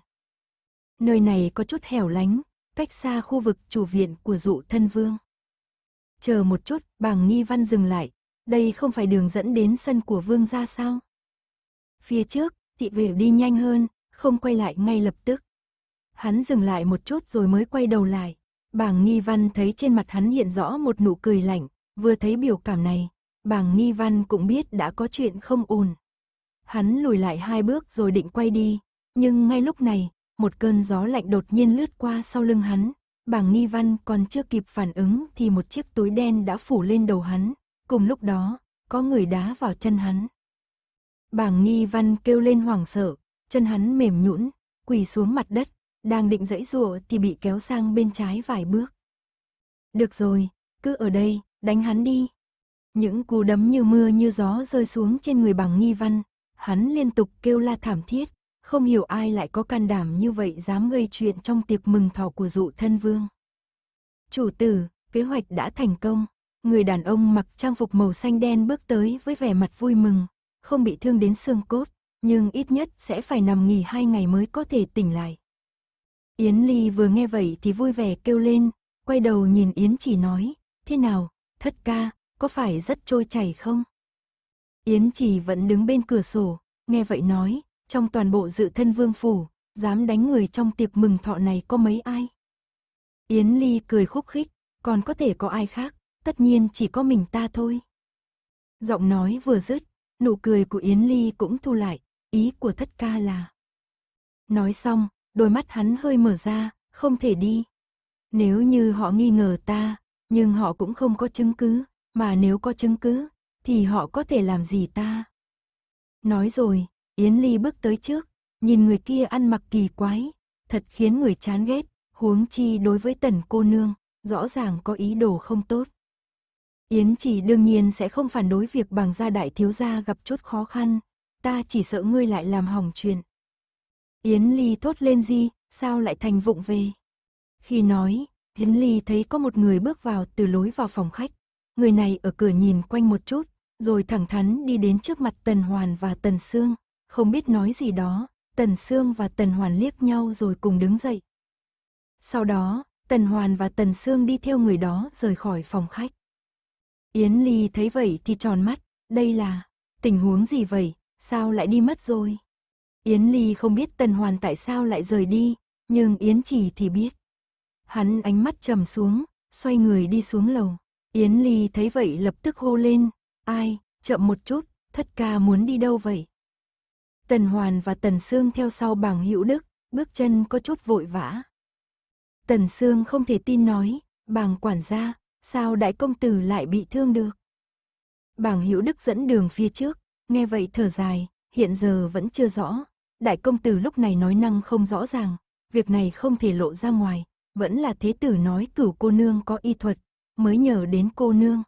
Nơi này có chút hẻo lánh, cách xa khu vực chủ viện của dụ thân vương. Chờ một chút, bàng nghi văn dừng lại, đây không phải đường dẫn đến sân của vương ra sao? Phía trước, thị vệ đi nhanh hơn, không quay lại ngay lập tức. Hắn dừng lại một chút rồi mới quay đầu lại. Bàng nghi văn thấy trên mặt hắn hiện rõ một nụ cười lạnh, vừa thấy biểu cảm này, bàng nghi văn cũng biết đã có chuyện không ổn. Hắn lùi lại hai bước rồi định quay đi, nhưng ngay lúc này, một cơn gió lạnh đột nhiên lướt qua sau lưng hắn. Bảng nghi văn còn chưa kịp phản ứng thì một chiếc túi đen đã phủ lên đầu hắn. Cùng lúc đó, có người đá vào chân hắn. Bảng nghi văn kêu lên hoảng sợ, chân hắn mềm nhũn, quỳ xuống mặt đất, đang định dãy rụa thì bị kéo sang bên trái vài bước. Được rồi, cứ ở đây, đánh hắn đi. Những cú đấm như mưa như gió rơi xuống trên người bảng nghi văn, hắn liên tục kêu la thảm thiết, không hiểu ai lại có can đảm như vậy dám gây chuyện trong tiệc mừng thọ của dụ thân vương. Chủ tử, kế hoạch đã thành công, người đàn ông mặc trang phục màu xanh đen bước tới với vẻ mặt vui mừng, không bị thương đến xương cốt, nhưng ít nhất sẽ phải nằm nghỉ hai ngày mới có thể tỉnh lại. Yến Ly vừa nghe vậy thì vui vẻ kêu lên, quay đầu nhìn Yến chỉ nói, thế nào, thất ca, có phải rất trôi chảy không? Yến Trì vẫn đứng bên cửa sổ, nghe vậy nói, trong toàn bộ dự thân vương phủ, dám đánh người trong tiệc mừng thọ này có mấy ai. Yến Ly cười khúc khích, còn có thể có ai khác, tất nhiên chỉ có mình ta thôi. Giọng nói vừa dứt, nụ cười của Yến Ly cũng thu lại, ý của thất ca là. Nói xong, đôi mắt hắn hơi mở ra, không thể đi. Nếu như họ nghi ngờ ta, nhưng họ cũng không có chứng cứ, mà nếu có chứng cứ, thì họ có thể làm gì ta? Nói rồi, Yến Ly bước tới trước, nhìn người kia ăn mặc kỳ quái, thật khiến người chán ghét, huống chi đối với tần cô nương, rõ ràng có ý đồ không tốt. Yến chỉ đương nhiên sẽ không phản đối việc bằng gia đại thiếu gia gặp chút khó khăn, ta chỉ sợ ngươi lại làm hỏng chuyện. Yến Ly thốt lên gì, sao lại thành vụng về. Khi nói, Yến Ly thấy có một người bước vào từ lối vào phòng khách, người này ở cửa nhìn quanh một chút, rồi thẳng thắn đi đến trước mặt Tần Hoàn và Tần Sương, không biết nói gì đó, Tần Sương và Tần Hoàn liếc nhau rồi cùng đứng dậy. Sau đó, Tần Hoàn và Tần Sương đi theo người đó rời khỏi phòng khách. Yến Ly thấy vậy thì tròn mắt, đây là, tình huống gì vậy, sao lại đi mất rồi? Yến Ly không biết Tần Hoàn tại sao lại rời đi, nhưng Yến trì thì biết. Hắn ánh mắt trầm xuống, xoay người đi xuống lầu. Yến Ly thấy vậy lập tức hô lên, Ai, chậm một chút, thất ca muốn đi đâu vậy? Tần Hoàn và Tần Sương theo sau bảng hữu đức, bước chân có chút vội vã. Tần Sương không thể tin nói, bàng quản gia, sao đại công tử lại bị thương được? Bảng hữu đức dẫn đường phía trước, nghe vậy thở dài, hiện giờ vẫn chưa rõ. Đại công tử lúc này nói năng không rõ ràng, việc này không thể lộ ra ngoài, vẫn là thế tử nói cửu cô nương có y thuật, mới nhờ đến cô nương.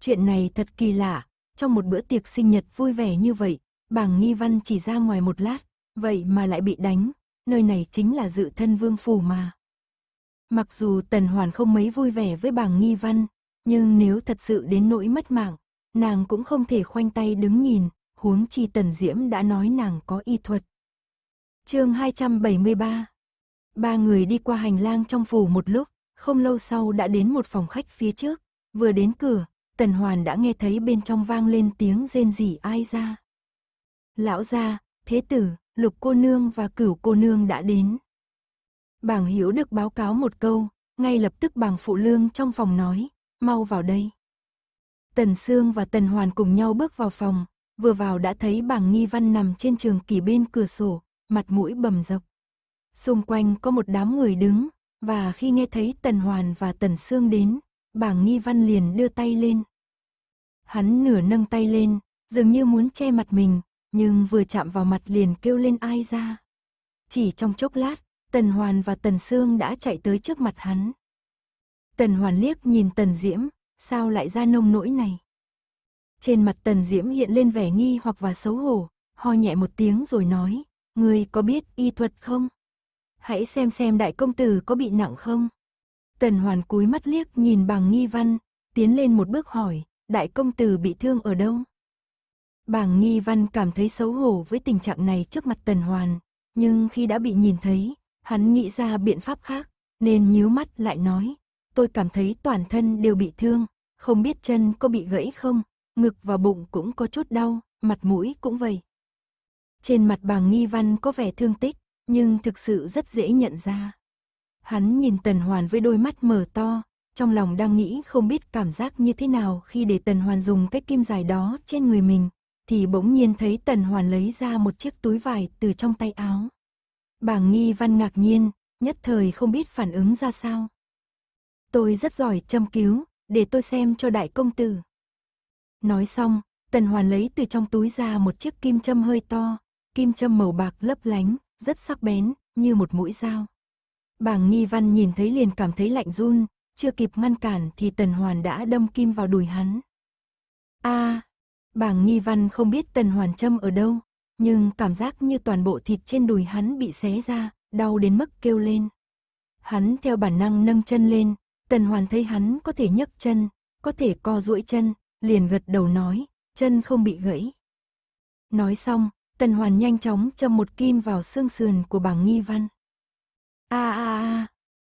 Chuyện này thật kỳ lạ, trong một bữa tiệc sinh nhật vui vẻ như vậy, bảng nghi văn chỉ ra ngoài một lát, vậy mà lại bị đánh, nơi này chính là dự thân vương phủ mà. Mặc dù Tần Hoàn không mấy vui vẻ với bảng nghi văn, nhưng nếu thật sự đến nỗi mất mạng, nàng cũng không thể khoanh tay đứng nhìn, huống chi Tần Diễm đã nói nàng có y thuật. chương 273 Ba người đi qua hành lang trong phủ một lúc, không lâu sau đã đến một phòng khách phía trước, vừa đến cửa, Tần Hoàn đã nghe thấy bên trong vang lên tiếng rên rỉ ai ra. Lão gia, thế tử, lục cô nương và cửu cô nương đã đến. Bàng Hiếu được báo cáo một câu, ngay lập tức Bàng phụ lương trong phòng nói, mau vào đây. Tần Sương và Tần Hoàn cùng nhau bước vào phòng, vừa vào đã thấy Bàng nghi văn nằm trên trường kỷ bên cửa sổ, mặt mũi bầm dập. Xung quanh có một đám người đứng, và khi nghe thấy Tần Hoàn và Tần Sương đến, Bàng nghi văn liền đưa tay lên, Hắn nửa nâng tay lên, dường như muốn che mặt mình, nhưng vừa chạm vào mặt liền kêu lên ai ra. Chỉ trong chốc lát, Tần Hoàn và Tần Sương đã chạy tới trước mặt hắn. Tần Hoàn liếc nhìn Tần Diễm, sao lại ra nông nỗi này? Trên mặt Tần Diễm hiện lên vẻ nghi hoặc và xấu hổ, ho nhẹ một tiếng rồi nói, ngươi có biết y thuật không? Hãy xem xem đại công tử có bị nặng không? Tần Hoàn cúi mắt liếc nhìn bằng nghi văn, tiến lên một bước hỏi, đại công tử bị thương ở đâu? Bàng nghi văn cảm thấy xấu hổ với tình trạng này trước mặt Tần Hoàn, nhưng khi đã bị nhìn thấy, hắn nghĩ ra biện pháp khác, nên nhíu mắt lại nói, tôi cảm thấy toàn thân đều bị thương, không biết chân có bị gãy không, ngực và bụng cũng có chút đau, mặt mũi cũng vậy. Trên mặt bàng nghi văn có vẻ thương tích, nhưng thực sự rất dễ nhận ra. Hắn nhìn Tần Hoàn với đôi mắt mở to, trong lòng đang nghĩ không biết cảm giác như thế nào khi để Tần Hoàn dùng cái kim dài đó trên người mình, thì bỗng nhiên thấy Tần Hoàn lấy ra một chiếc túi vải từ trong tay áo. bảng Nghi Văn ngạc nhiên, nhất thời không biết phản ứng ra sao. Tôi rất giỏi châm cứu, để tôi xem cho đại công tử. Nói xong, Tần Hoàn lấy từ trong túi ra một chiếc kim châm hơi to, kim châm màu bạc lấp lánh, rất sắc bén, như một mũi dao. bảng Nghi Văn nhìn thấy liền cảm thấy lạnh run, chưa kịp ngăn cản thì Tần Hoàn đã đâm kim vào đùi hắn. A, à, bảng nghi văn không biết Tần Hoàn châm ở đâu, nhưng cảm giác như toàn bộ thịt trên đùi hắn bị xé ra, đau đến mức kêu lên. Hắn theo bản năng nâng chân lên, Tần Hoàn thấy hắn có thể nhấc chân, có thể co duỗi chân, liền gật đầu nói, chân không bị gãy. Nói xong, Tần Hoàn nhanh chóng châm một kim vào xương sườn của bảng nghi văn. A a a,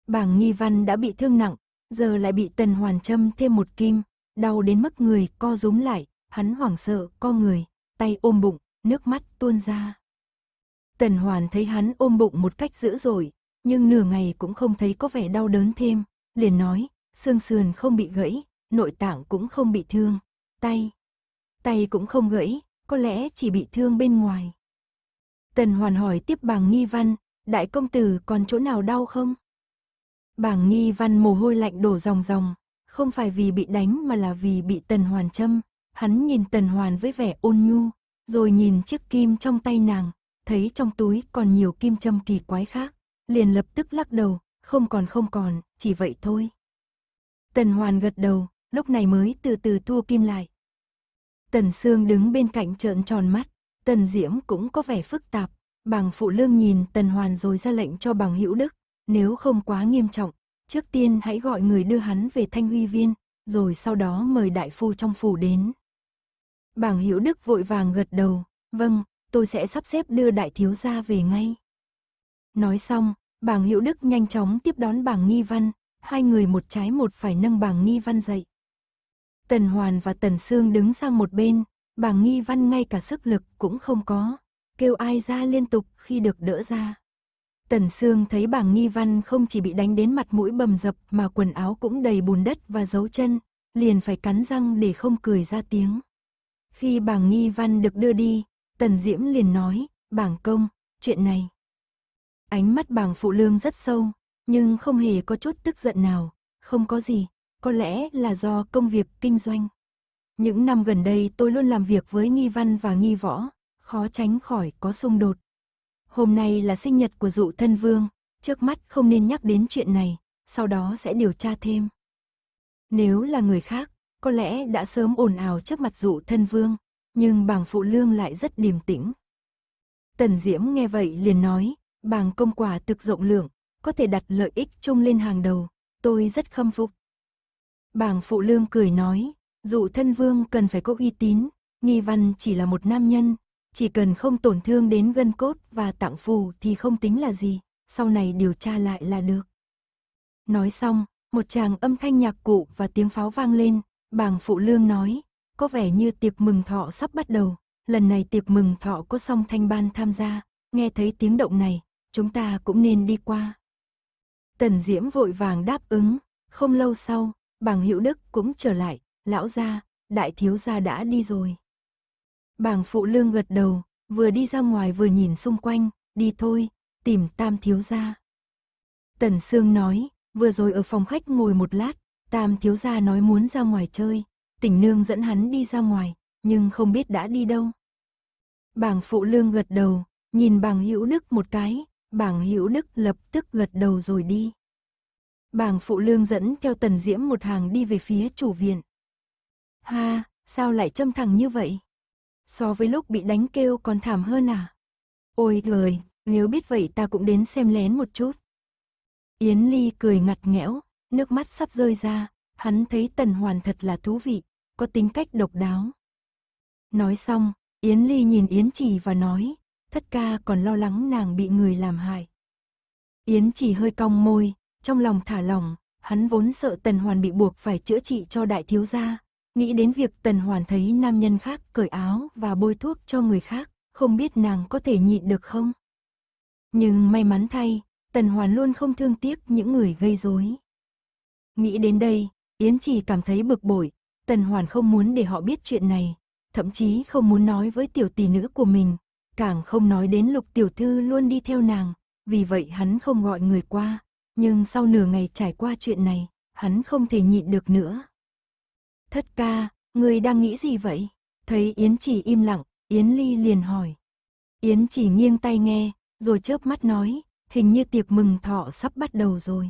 bảng nghi văn đã bị thương nặng, giờ lại bị tần hoàn châm thêm một kim, đau đến mức người co rúm lại, hắn hoảng sợ co người, tay ôm bụng, nước mắt tuôn ra. Tần hoàn thấy hắn ôm bụng một cách dữ dội, nhưng nửa ngày cũng không thấy có vẻ đau đớn thêm, liền nói, xương sườn không bị gãy, nội tạng cũng không bị thương, tay, tay cũng không gãy, có lẽ chỉ bị thương bên ngoài. Tần hoàn hỏi tiếp bằng nghi văn, đại công tử còn chỗ nào đau không? Bảng nghi văn mồ hôi lạnh đổ ròng ròng, không phải vì bị đánh mà là vì bị Tần Hoàn châm. Hắn nhìn Tần Hoàn với vẻ ôn nhu, rồi nhìn chiếc kim trong tay nàng, thấy trong túi còn nhiều kim châm kỳ quái khác, liền lập tức lắc đầu, không còn không còn, chỉ vậy thôi. Tần Hoàn gật đầu, lúc này mới từ từ thua kim lại. Tần Sương đứng bên cạnh trợn tròn mắt, Tần Diễm cũng có vẻ phức tạp, bằng phụ lương nhìn Tần Hoàn rồi ra lệnh cho bằng hữu đức, nếu không quá nghiêm trọng, trước tiên hãy gọi người đưa hắn về Thanh Huy Viên, rồi sau đó mời đại phu trong phủ đến. Bảng Hữu Đức vội vàng gật đầu, "Vâng, tôi sẽ sắp xếp đưa đại thiếu gia về ngay." Nói xong, Bảng Hữu Đức nhanh chóng tiếp đón Bảng Nghi Văn, hai người một trái một phải nâng Bảng Nghi Văn dậy. Tần Hoàn và Tần Sương đứng sang một bên, Bảng Nghi Văn ngay cả sức lực cũng không có, kêu ai ra liên tục khi được đỡ ra. Tần Sương thấy bà Nghi Văn không chỉ bị đánh đến mặt mũi bầm dập mà quần áo cũng đầy bùn đất và dấu chân, liền phải cắn răng để không cười ra tiếng. Khi bà Nghi Văn được đưa đi, Tần Diễm liền nói, bảng công, chuyện này. Ánh mắt bảng phụ lương rất sâu, nhưng không hề có chút tức giận nào, không có gì, có lẽ là do công việc kinh doanh. Những năm gần đây tôi luôn làm việc với Nghi Văn và Nghi Võ, khó tránh khỏi có xung đột hôm nay là sinh nhật của dụ thân vương, trước mắt không nên nhắc đến chuyện này, sau đó sẽ điều tra thêm. Nếu là người khác, có lẽ đã sớm ồn ào trước mặt dụ thân vương, nhưng bàng phụ lương lại rất điềm tĩnh. Tần Diễm nghe vậy liền nói, bàng công quả thực rộng lượng, có thể đặt lợi ích chung lên hàng đầu, tôi rất khâm phục. Bàng phụ lương cười nói, dụ thân vương cần phải có uy tín, nghi văn chỉ là một nam nhân, chỉ cần không tổn thương đến gân cốt và tạng phù thì không tính là gì, sau này điều tra lại là được. Nói xong, một chàng âm thanh nhạc cụ và tiếng pháo vang lên, bàng phụ lương nói, có vẻ như tiệc mừng thọ sắp bắt đầu, lần này tiệc mừng thọ có song thanh ban tham gia, nghe thấy tiếng động này, chúng ta cũng nên đi qua. Tần Diễm vội vàng đáp ứng, không lâu sau, bàng hữu đức cũng trở lại, lão gia, đại thiếu gia đã đi rồi bàng phụ lương gật đầu, vừa đi ra ngoài vừa nhìn xung quanh, đi thôi, tìm tam thiếu gia. Tần Sương nói, vừa rồi ở phòng khách ngồi một lát, tam thiếu gia nói muốn ra ngoài chơi, tỉnh nương dẫn hắn đi ra ngoài, nhưng không biết đã đi đâu. bàng phụ lương gật đầu, nhìn bàng hữu đức một cái, bàng hữu đức lập tức gật đầu rồi đi. bàng phụ lương dẫn theo tần diễm một hàng đi về phía chủ viện. Ha, sao lại châm thẳng như vậy? so với lúc bị đánh kêu còn thảm hơn à? Ôi trời, nếu biết vậy ta cũng đến xem lén một chút. Yến Ly cười ngặt nghẽo, nước mắt sắp rơi ra, hắn thấy Tần Hoàn thật là thú vị, có tính cách độc đáo. Nói xong, Yến Ly nhìn Yến Trì và nói, thất ca còn lo lắng nàng bị người làm hại. Yến Trì hơi cong môi, trong lòng thả lỏng, hắn vốn sợ Tần Hoàn bị buộc phải chữa trị cho đại thiếu gia, Nghĩ đến việc Tần Hoàn thấy nam nhân khác cởi áo và bôi thuốc cho người khác, không biết nàng có thể nhịn được không? Nhưng may mắn thay, Tần Hoàn luôn không thương tiếc những người gây rối. Nghĩ đến đây, Yến chỉ cảm thấy bực bội, Tần Hoàn không muốn để họ biết chuyện này, thậm chí không muốn nói với tiểu tỷ nữ của mình, càng không nói đến lục tiểu thư luôn đi theo nàng, vì vậy hắn không gọi người qua, nhưng sau nửa ngày trải qua chuyện này, hắn không thể nhịn được nữa. Thất ca, người đang nghĩ gì vậy? Thấy Yến chỉ im lặng, Yến Ly liền hỏi. Yến chỉ nghiêng tay nghe, rồi chớp mắt nói, hình như tiệc mừng thọ sắp bắt đầu rồi.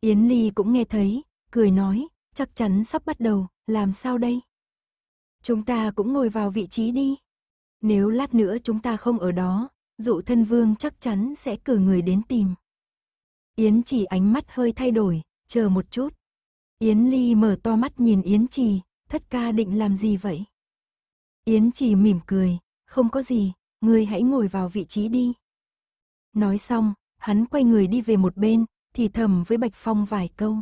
Yến Ly cũng nghe thấy, cười nói, chắc chắn sắp bắt đầu, làm sao đây? Chúng ta cũng ngồi vào vị trí đi. Nếu lát nữa chúng ta không ở đó, dụ thân vương chắc chắn sẽ cử người đến tìm. Yến chỉ ánh mắt hơi thay đổi, chờ một chút. Yến Ly mở to mắt nhìn Yến Trì, thất ca định làm gì vậy? Yến Trì mỉm cười, không có gì, ngươi hãy ngồi vào vị trí đi. Nói xong, hắn quay người đi về một bên, thì thầm với Bạch Phong vài câu.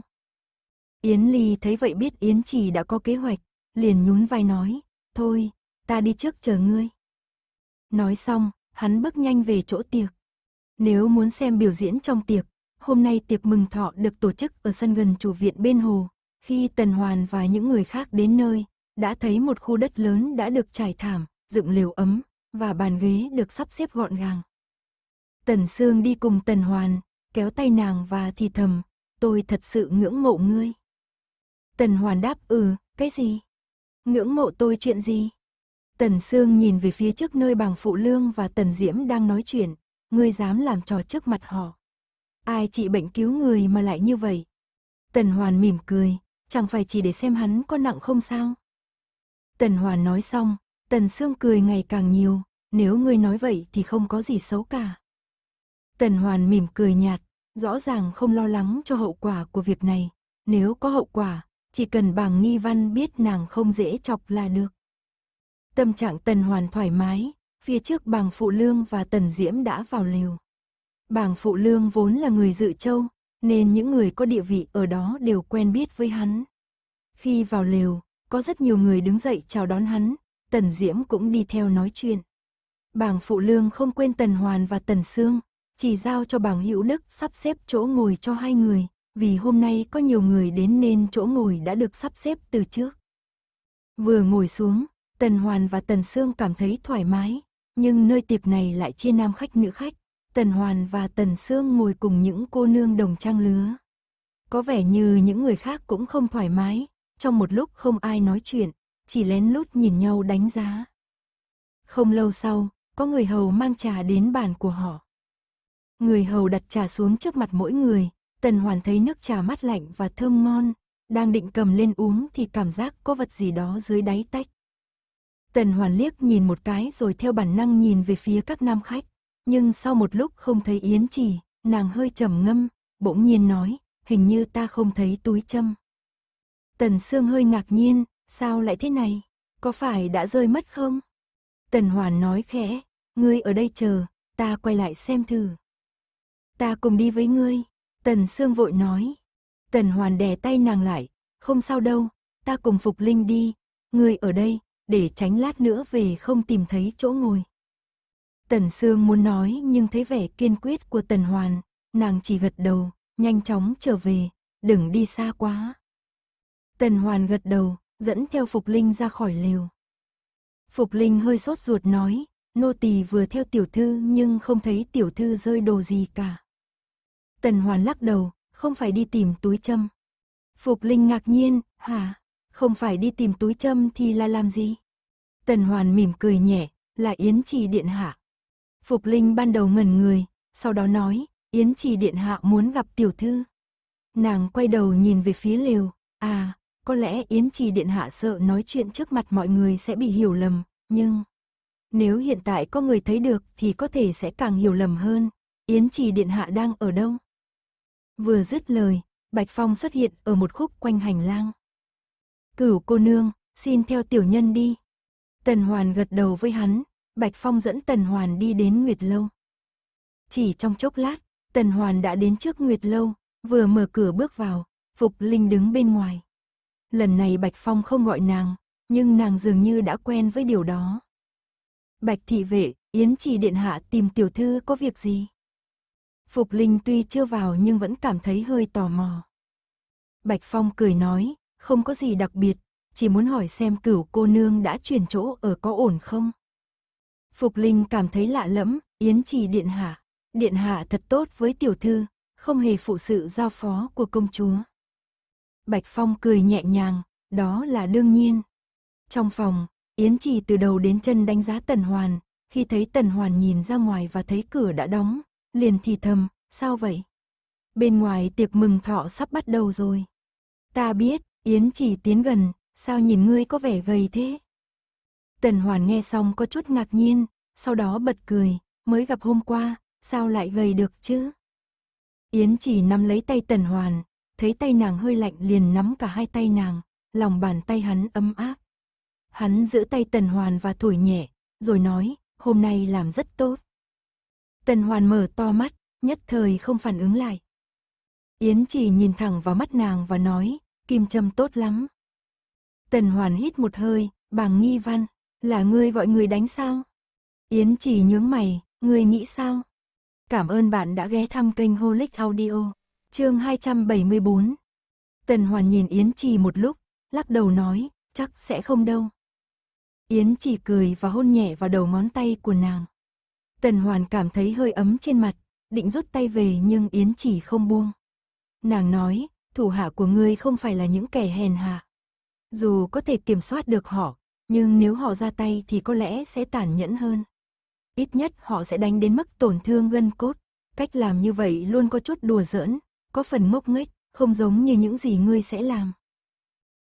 Yến Ly thấy vậy biết Yến Trì đã có kế hoạch, liền nhún vai nói, thôi, ta đi trước chờ ngươi. Nói xong, hắn bước nhanh về chỗ tiệc. Nếu muốn xem biểu diễn trong tiệc, hôm nay tiệc mừng thọ được tổ chức ở sân gần chủ viện bên hồ. Khi Tần Hoàn và những người khác đến nơi, đã thấy một khu đất lớn đã được trải thảm, dựng lều ấm, và bàn ghế được sắp xếp gọn gàng. Tần Sương đi cùng Tần Hoàn, kéo tay nàng và thì thầm, tôi thật sự ngưỡng mộ ngươi. Tần Hoàn đáp ừ, cái gì? Ngưỡng mộ tôi chuyện gì? Tần Sương nhìn về phía trước nơi bàng phụ lương và Tần Diễm đang nói chuyện, ngươi dám làm trò trước mặt họ ai trị bệnh cứu người mà lại như vậy. Tần Hoàn mỉm cười, chẳng phải chỉ để xem hắn có nặng không sao. Tần Hoàn nói xong, Tần Sương cười ngày càng nhiều, nếu ngươi nói vậy thì không có gì xấu cả. Tần Hoàn mỉm cười nhạt, rõ ràng không lo lắng cho hậu quả của việc này. Nếu có hậu quả, chỉ cần bàng nghi văn biết nàng không dễ chọc là được. Tâm trạng Tần Hoàn thoải mái, phía trước bàng phụ lương và Tần Diễm đã vào liều. Bảng Phụ Lương vốn là người dự châu, nên những người có địa vị ở đó đều quen biết với hắn. Khi vào lều, có rất nhiều người đứng dậy chào đón hắn, Tần Diễm cũng đi theo nói chuyện. Bảng Phụ Lương không quên Tần Hoàn và Tần Sương, chỉ giao cho bảng Hữu Đức sắp xếp chỗ ngồi cho hai người, vì hôm nay có nhiều người đến nên chỗ ngồi đã được sắp xếp từ trước. Vừa ngồi xuống, Tần Hoàn và Tần Sương cảm thấy thoải mái, nhưng nơi tiệc này lại chia nam khách nữ khách, Tần Hoàn và Tần Sương ngồi cùng những cô nương đồng trang lứa. Có vẻ như những người khác cũng không thoải mái, trong một lúc không ai nói chuyện, chỉ lén lút nhìn nhau đánh giá. Không lâu sau, có người hầu mang trà đến bàn của họ. Người hầu đặt trà xuống trước mặt mỗi người, Tần Hoàn thấy nước trà mát lạnh và thơm ngon, đang định cầm lên uống thì cảm giác có vật gì đó dưới đáy tách. Tần Hoàn liếc nhìn một cái rồi theo bản năng nhìn về phía các nam khách nhưng sau một lúc không thấy Yến chỉ, nàng hơi trầm ngâm, bỗng nhiên nói, hình như ta không thấy túi châm. Tần Sương hơi ngạc nhiên, sao lại thế này, có phải đã rơi mất không? Tần Hoàn nói khẽ, ngươi ở đây chờ, ta quay lại xem thử. Ta cùng đi với ngươi, Tần Sương vội nói. Tần Hoàn đè tay nàng lại, không sao đâu, ta cùng Phục Linh đi, ngươi ở đây, để tránh lát nữa về không tìm thấy chỗ ngồi. Tần Sương muốn nói nhưng thấy vẻ kiên quyết của Tần Hoàn, nàng chỉ gật đầu, nhanh chóng trở về, đừng đi xa quá. Tần Hoàn gật đầu, dẫn theo Phục Linh ra khỏi lều. Phục Linh hơi sốt ruột nói, nô tỳ vừa theo tiểu thư nhưng không thấy tiểu thư rơi đồ gì cả. Tần Hoàn lắc đầu, không phải đi tìm túi châm. Phục Linh ngạc nhiên, hả, không phải đi tìm túi châm thì là làm gì? Tần Hoàn mỉm cười nhẹ, là Yến Trì Điện Hạ. Phục Linh ban đầu ngẩn người, sau đó nói, Yến Trì Điện Hạ muốn gặp tiểu thư. Nàng quay đầu nhìn về phía lều, à, có lẽ Yến Trì Điện Hạ sợ nói chuyện trước mặt mọi người sẽ bị hiểu lầm, nhưng... Nếu hiện tại có người thấy được thì có thể sẽ càng hiểu lầm hơn, Yến Trì Điện Hạ đang ở đâu? Vừa dứt lời, Bạch Phong xuất hiện ở một khúc quanh hành lang. Cửu cô nương, xin theo tiểu nhân đi. Tần Hoàn gật đầu với hắn, Bạch Phong dẫn Tần Hoàn đi đến Nguyệt Lâu. Chỉ trong chốc lát, Tần Hoàn đã đến trước Nguyệt Lâu, vừa mở cửa bước vào, Phục Linh đứng bên ngoài. Lần này Bạch Phong không gọi nàng, nhưng nàng dường như đã quen với điều đó. Bạch thị vệ, Yến chỉ điện hạ tìm tiểu thư có việc gì? Phục Linh tuy chưa vào nhưng vẫn cảm thấy hơi tò mò. Bạch Phong cười nói, không có gì đặc biệt, chỉ muốn hỏi xem cửu cô nương đã chuyển chỗ ở có ổn không? Phục Linh cảm thấy lạ lẫm, Yến Trì Điện Hạ. Điện Hạ thật tốt với tiểu thư, không hề phụ sự giao phó của công chúa. Bạch Phong cười nhẹ nhàng, đó là đương nhiên. Trong phòng, Yến Trì từ đầu đến chân đánh giá Tần Hoàn, khi thấy Tần Hoàn nhìn ra ngoài và thấy cửa đã đóng, liền thì thầm, sao vậy? Bên ngoài tiệc mừng thọ sắp bắt đầu rồi. Ta biết, Yến Trì tiến gần, sao nhìn ngươi có vẻ gầy thế? Tần Hoàn nghe xong có chút ngạc nhiên, sau đó bật cười, mới gặp hôm qua, sao lại gầy được chứ? Yến chỉ nắm lấy tay Tần Hoàn, thấy tay nàng hơi lạnh liền nắm cả hai tay nàng, lòng bàn tay hắn ấm áp. Hắn giữ tay Tần Hoàn và thổi nhẹ, rồi nói, hôm nay làm rất tốt. Tần Hoàn mở to mắt, nhất thời không phản ứng lại. Yến chỉ nhìn thẳng vào mắt nàng và nói, kim châm tốt lắm. Tần Hoàn hít một hơi, bàng nghi văn, là ngươi gọi người đánh sao? Yến chỉ nhướng mày, ngươi nghĩ sao? Cảm ơn bạn đã ghé thăm kênh Holic Audio, chương 274. Tần Hoàn nhìn Yến Chỉ một lúc, lắc đầu nói, chắc sẽ không đâu. Yến Chỉ cười và hôn nhẹ vào đầu ngón tay của nàng. Tần Hoàn cảm thấy hơi ấm trên mặt, định rút tay về nhưng Yến Chỉ không buông. Nàng nói, thủ hạ của ngươi không phải là những kẻ hèn hạ. Dù có thể kiểm soát được họ, nhưng nếu họ ra tay thì có lẽ sẽ tàn nhẫn hơn. Ít nhất họ sẽ đánh đến mức tổn thương gân cốt. Cách làm như vậy luôn có chút đùa giỡn, có phần mốc nghếch, không giống như những gì ngươi sẽ làm.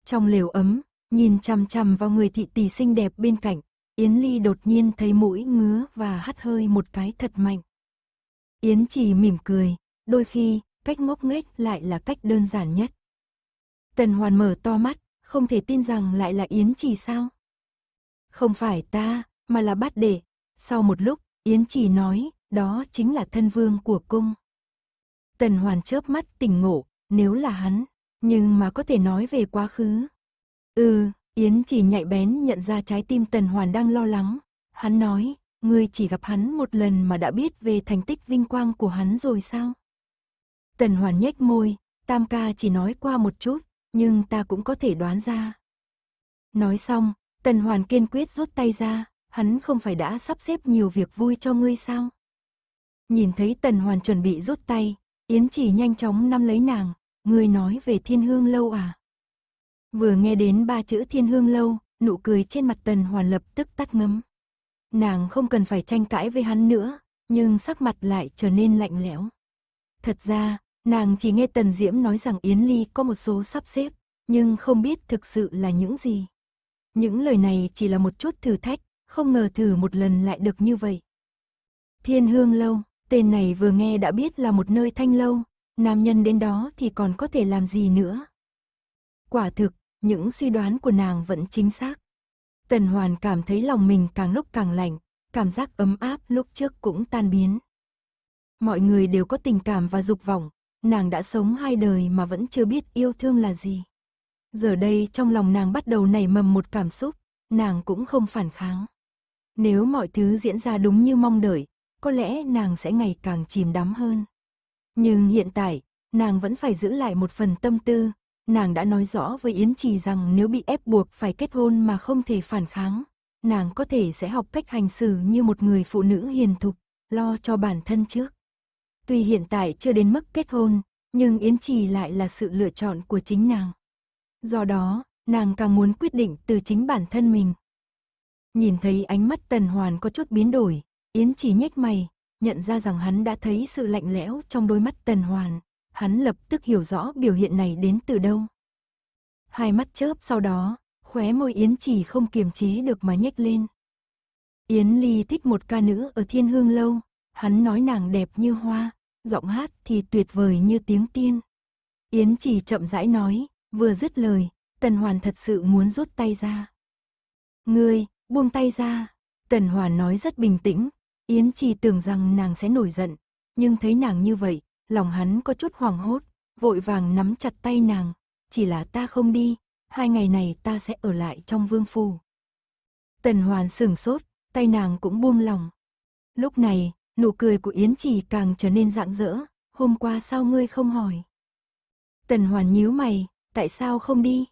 Trong lều ấm, nhìn chằm chằm vào người thị tỷ xinh đẹp bên cạnh, Yến Ly đột nhiên thấy mũi ngứa và hắt hơi một cái thật mạnh. Yến chỉ mỉm cười, đôi khi, cách ngốc nghếch lại là cách đơn giản nhất. Tần Hoàn mở to mắt, không thể tin rằng lại là Yến chỉ sao. Không phải ta, mà là bát đệ. Sau một lúc, Yến trì nói, đó chính là thân vương của cung. Tần Hoàn chớp mắt tỉnh ngộ, nếu là hắn, nhưng mà có thể nói về quá khứ. Ừ, Yến trì nhạy bén nhận ra trái tim Tần Hoàn đang lo lắng. Hắn nói, ngươi chỉ gặp hắn một lần mà đã biết về thành tích vinh quang của hắn rồi sao? Tần Hoàn nhếch môi, Tam ca chỉ nói qua một chút, nhưng ta cũng có thể đoán ra. Nói xong, Tần Hoàn kiên quyết rút tay ra, hắn không phải đã sắp xếp nhiều việc vui cho ngươi sao? Nhìn thấy Tần Hoàn chuẩn bị rút tay, Yến chỉ nhanh chóng nắm lấy nàng, ngươi nói về thiên hương lâu à? Vừa nghe đến ba chữ thiên hương lâu, nụ cười trên mặt Tần Hoàn lập tức tắt ngấm. Nàng không cần phải tranh cãi với hắn nữa, nhưng sắc mặt lại trở nên lạnh lẽo. Thật ra, nàng chỉ nghe Tần Diễm nói rằng Yến Ly có một số sắp xếp, nhưng không biết thực sự là những gì. Những lời này chỉ là một chút thử thách, không ngờ thử một lần lại được như vậy. Thiên Hương Lâu, tên này vừa nghe đã biết là một nơi thanh lâu, nam nhân đến đó thì còn có thể làm gì nữa. Quả thực, những suy đoán của nàng vẫn chính xác. Tần Hoàn cảm thấy lòng mình càng lúc càng lạnh, cảm giác ấm áp lúc trước cũng tan biến. Mọi người đều có tình cảm và dục vọng, nàng đã sống hai đời mà vẫn chưa biết yêu thương là gì. Giờ đây trong lòng nàng bắt đầu nảy mầm một cảm xúc, nàng cũng không phản kháng. Nếu mọi thứ diễn ra đúng như mong đợi, có lẽ nàng sẽ ngày càng chìm đắm hơn. Nhưng hiện tại, nàng vẫn phải giữ lại một phần tâm tư. Nàng đã nói rõ với Yến Trì rằng nếu bị ép buộc phải kết hôn mà không thể phản kháng, nàng có thể sẽ học cách hành xử như một người phụ nữ hiền thục, lo cho bản thân trước. Tuy hiện tại chưa đến mức kết hôn, nhưng Yến Trì lại là sự lựa chọn của chính nàng. Do đó, nàng càng muốn quyết định từ chính bản thân mình. Nhìn thấy ánh mắt Tần Hoàn có chút biến đổi, Yến chỉ nhếch mày, nhận ra rằng hắn đã thấy sự lạnh lẽo trong đôi mắt Tần Hoàn, hắn lập tức hiểu rõ biểu hiện này đến từ đâu. Hai mắt chớp sau đó, khóe môi Yến chỉ không kiềm chế được mà nhếch lên. Yến Ly thích một ca nữ ở thiên hương lâu, hắn nói nàng đẹp như hoa, giọng hát thì tuyệt vời như tiếng tiên. Yến chỉ chậm rãi nói, Vừa dứt lời, Tần Hoàn thật sự muốn rút tay ra. Ngươi, buông tay ra. Tần Hoàn nói rất bình tĩnh. Yến Trì tưởng rằng nàng sẽ nổi giận, nhưng thấy nàng như vậy, lòng hắn có chút hoảng hốt, vội vàng nắm chặt tay nàng. Chỉ là ta không đi, hai ngày này ta sẽ ở lại trong vương phủ. Tần Hoàn sửng sốt, tay nàng cũng buông lòng. Lúc này, nụ cười của Yến Trì càng trở nên rạng rỡ, hôm qua sao ngươi không hỏi. Tần Hoàn nhíu mày, tại sao không đi?